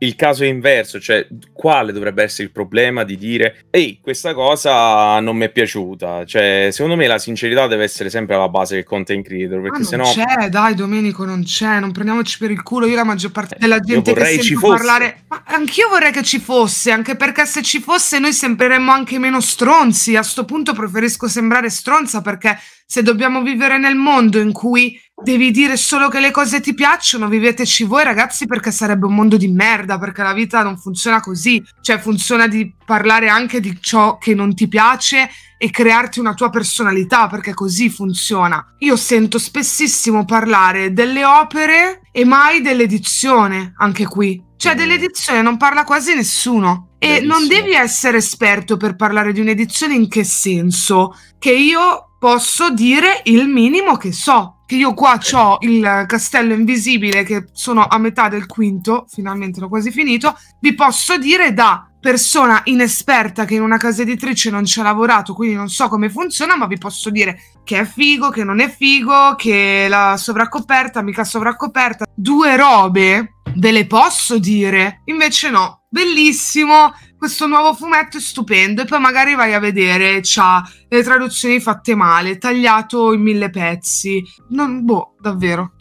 il caso inverso, cioè quale dovrebbe essere il problema di dire ehi, questa cosa non mi è piaciuta? Cioè, secondo me la sincerità deve essere sempre alla base del content creator, perché ah, sennò... c'è, dai Domenico, non c'è, non prendiamoci per il culo, io la maggior parte eh, della gente che sento parlare... Ma anch'io vorrei che ci fosse, anche perché se ci fosse noi sembreremmo anche meno stronzi, a sto punto preferisco sembrare stronza perché se dobbiamo vivere nel mondo in cui devi dire solo che le cose ti piacciono, viveteci voi ragazzi perché sarebbe un mondo di merda, perché la vita non funziona così, cioè funziona di parlare anche di ciò che non ti piace e crearti una tua personalità, perché così funziona. Io sento spessissimo parlare delle opere e mai dell'edizione, anche qui. Cioè mm. dell'edizione non parla quasi nessuno. E Bellissimo. non devi essere esperto per parlare di un'edizione in che senso? Che io posso dire il minimo che so. Che io qua ho il castello invisibile che sono a metà del quinto, finalmente l'ho quasi finito. Vi posso dire da persona inesperta che in una casa editrice non ci ha lavorato, quindi non so come funziona, ma vi posso dire che è figo, che non è figo, che la sovraccoperta, mica sovraccoperta, due robe ve le posso dire. Invece no, bellissimo, questo nuovo fumetto è stupendo e poi magari vai a vedere, c'ha le traduzioni fatte male, tagliato in mille pezzi. Non, boh, davvero.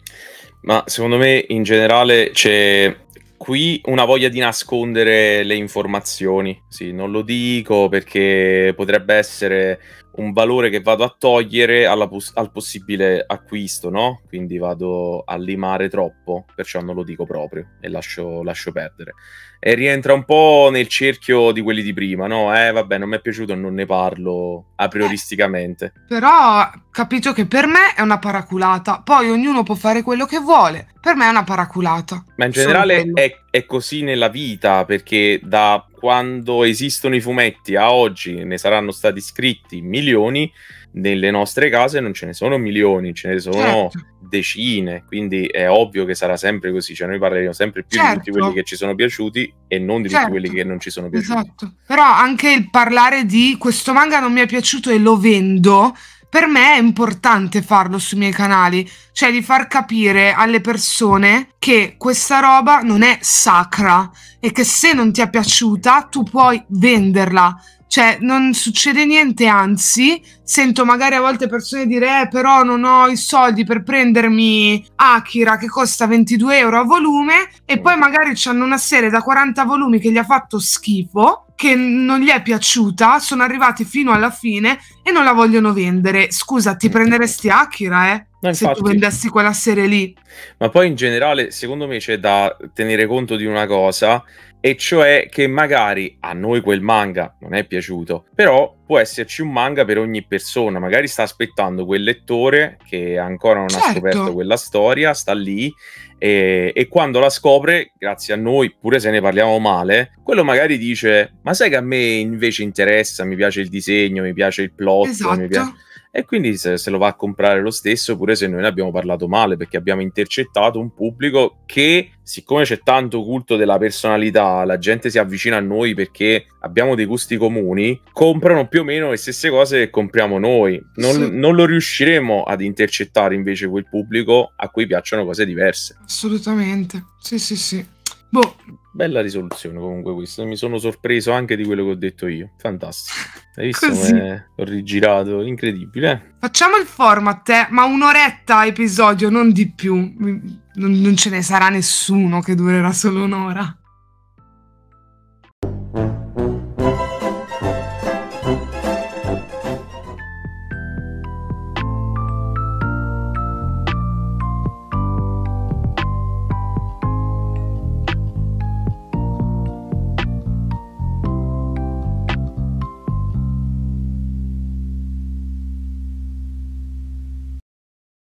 Ma secondo me in generale c'è qui una voglia di nascondere le informazioni. Sì, non lo dico perché potrebbe essere un valore che vado a togliere pos- al possibile acquisto, no? Quindi vado a limare troppo, perciò non lo dico proprio e lascio, lascio perdere. E rientra un po' nel cerchio di quelli di prima, no? Eh, vabbè, non mi è piaciuto, non ne parlo a prioristicamente. Eh, però capito che per me è una paraculata, poi ognuno può fare quello che vuole. Per me è una paraculata. Ma in generale è, è così nella vita, perché da quando esistono i fumetti a oggi ne saranno stati scritti milioni, nelle nostre case non ce ne sono milioni, ce ne sono certo. decine, quindi è ovvio che sarà sempre così, cioè noi parleremo sempre più certo. di tutti quelli certo. che ci sono piaciuti e non di certo. tutti quelli che non ci sono piaciuti. Esatto, però anche il parlare di questo manga non mi è piaciuto e lo vendo per me è importante farlo sui miei canali, cioè di far capire alle persone che questa roba non è sacra e che se non ti è piaciuta tu puoi venderla. Cioè, non succede niente, anzi, sento magari a volte persone dire: eh, però non ho i soldi per prendermi Akira che costa 22 euro a volume, e poi magari hanno una serie da 40 volumi che gli ha fatto schifo che non gli è piaciuta, sono arrivati fino alla fine e non la vogliono vendere. Scusa, ti mm. prenderesti Akira, eh? No, se tu vendessi quella serie lì. Ma poi in generale, secondo me c'è da tenere conto di una cosa, e cioè che magari a noi quel manga non è piaciuto, però può esserci un manga per ogni persona, magari sta aspettando quel lettore che ancora non certo. ha scoperto quella storia, sta lì e, e, quando la scopre, grazie a noi, pure se ne parliamo male, quello magari dice ma sai che a me invece interessa, mi piace il disegno, mi piace il plot, esatto. mi piace e quindi se, se, lo va a comprare lo stesso, pure se noi ne abbiamo parlato male, perché abbiamo intercettato un pubblico che, siccome c'è tanto culto della personalità, la gente si avvicina a noi perché abbiamo dei gusti comuni, comprano più o meno le stesse cose che compriamo noi. Non, sì. non lo riusciremo ad intercettare invece quel pubblico a cui piacciono cose diverse. Assolutamente, sì, sì, sì. Boh, Bella risoluzione comunque questa, mi sono sorpreso anche di quello che ho detto io, fantastico. Hai visto Così. come ho rigirato? Incredibile. Eh. Facciamo il format, eh? ma un'oretta episodio, non di più. Non, non ce ne sarà nessuno che durerà solo un'ora.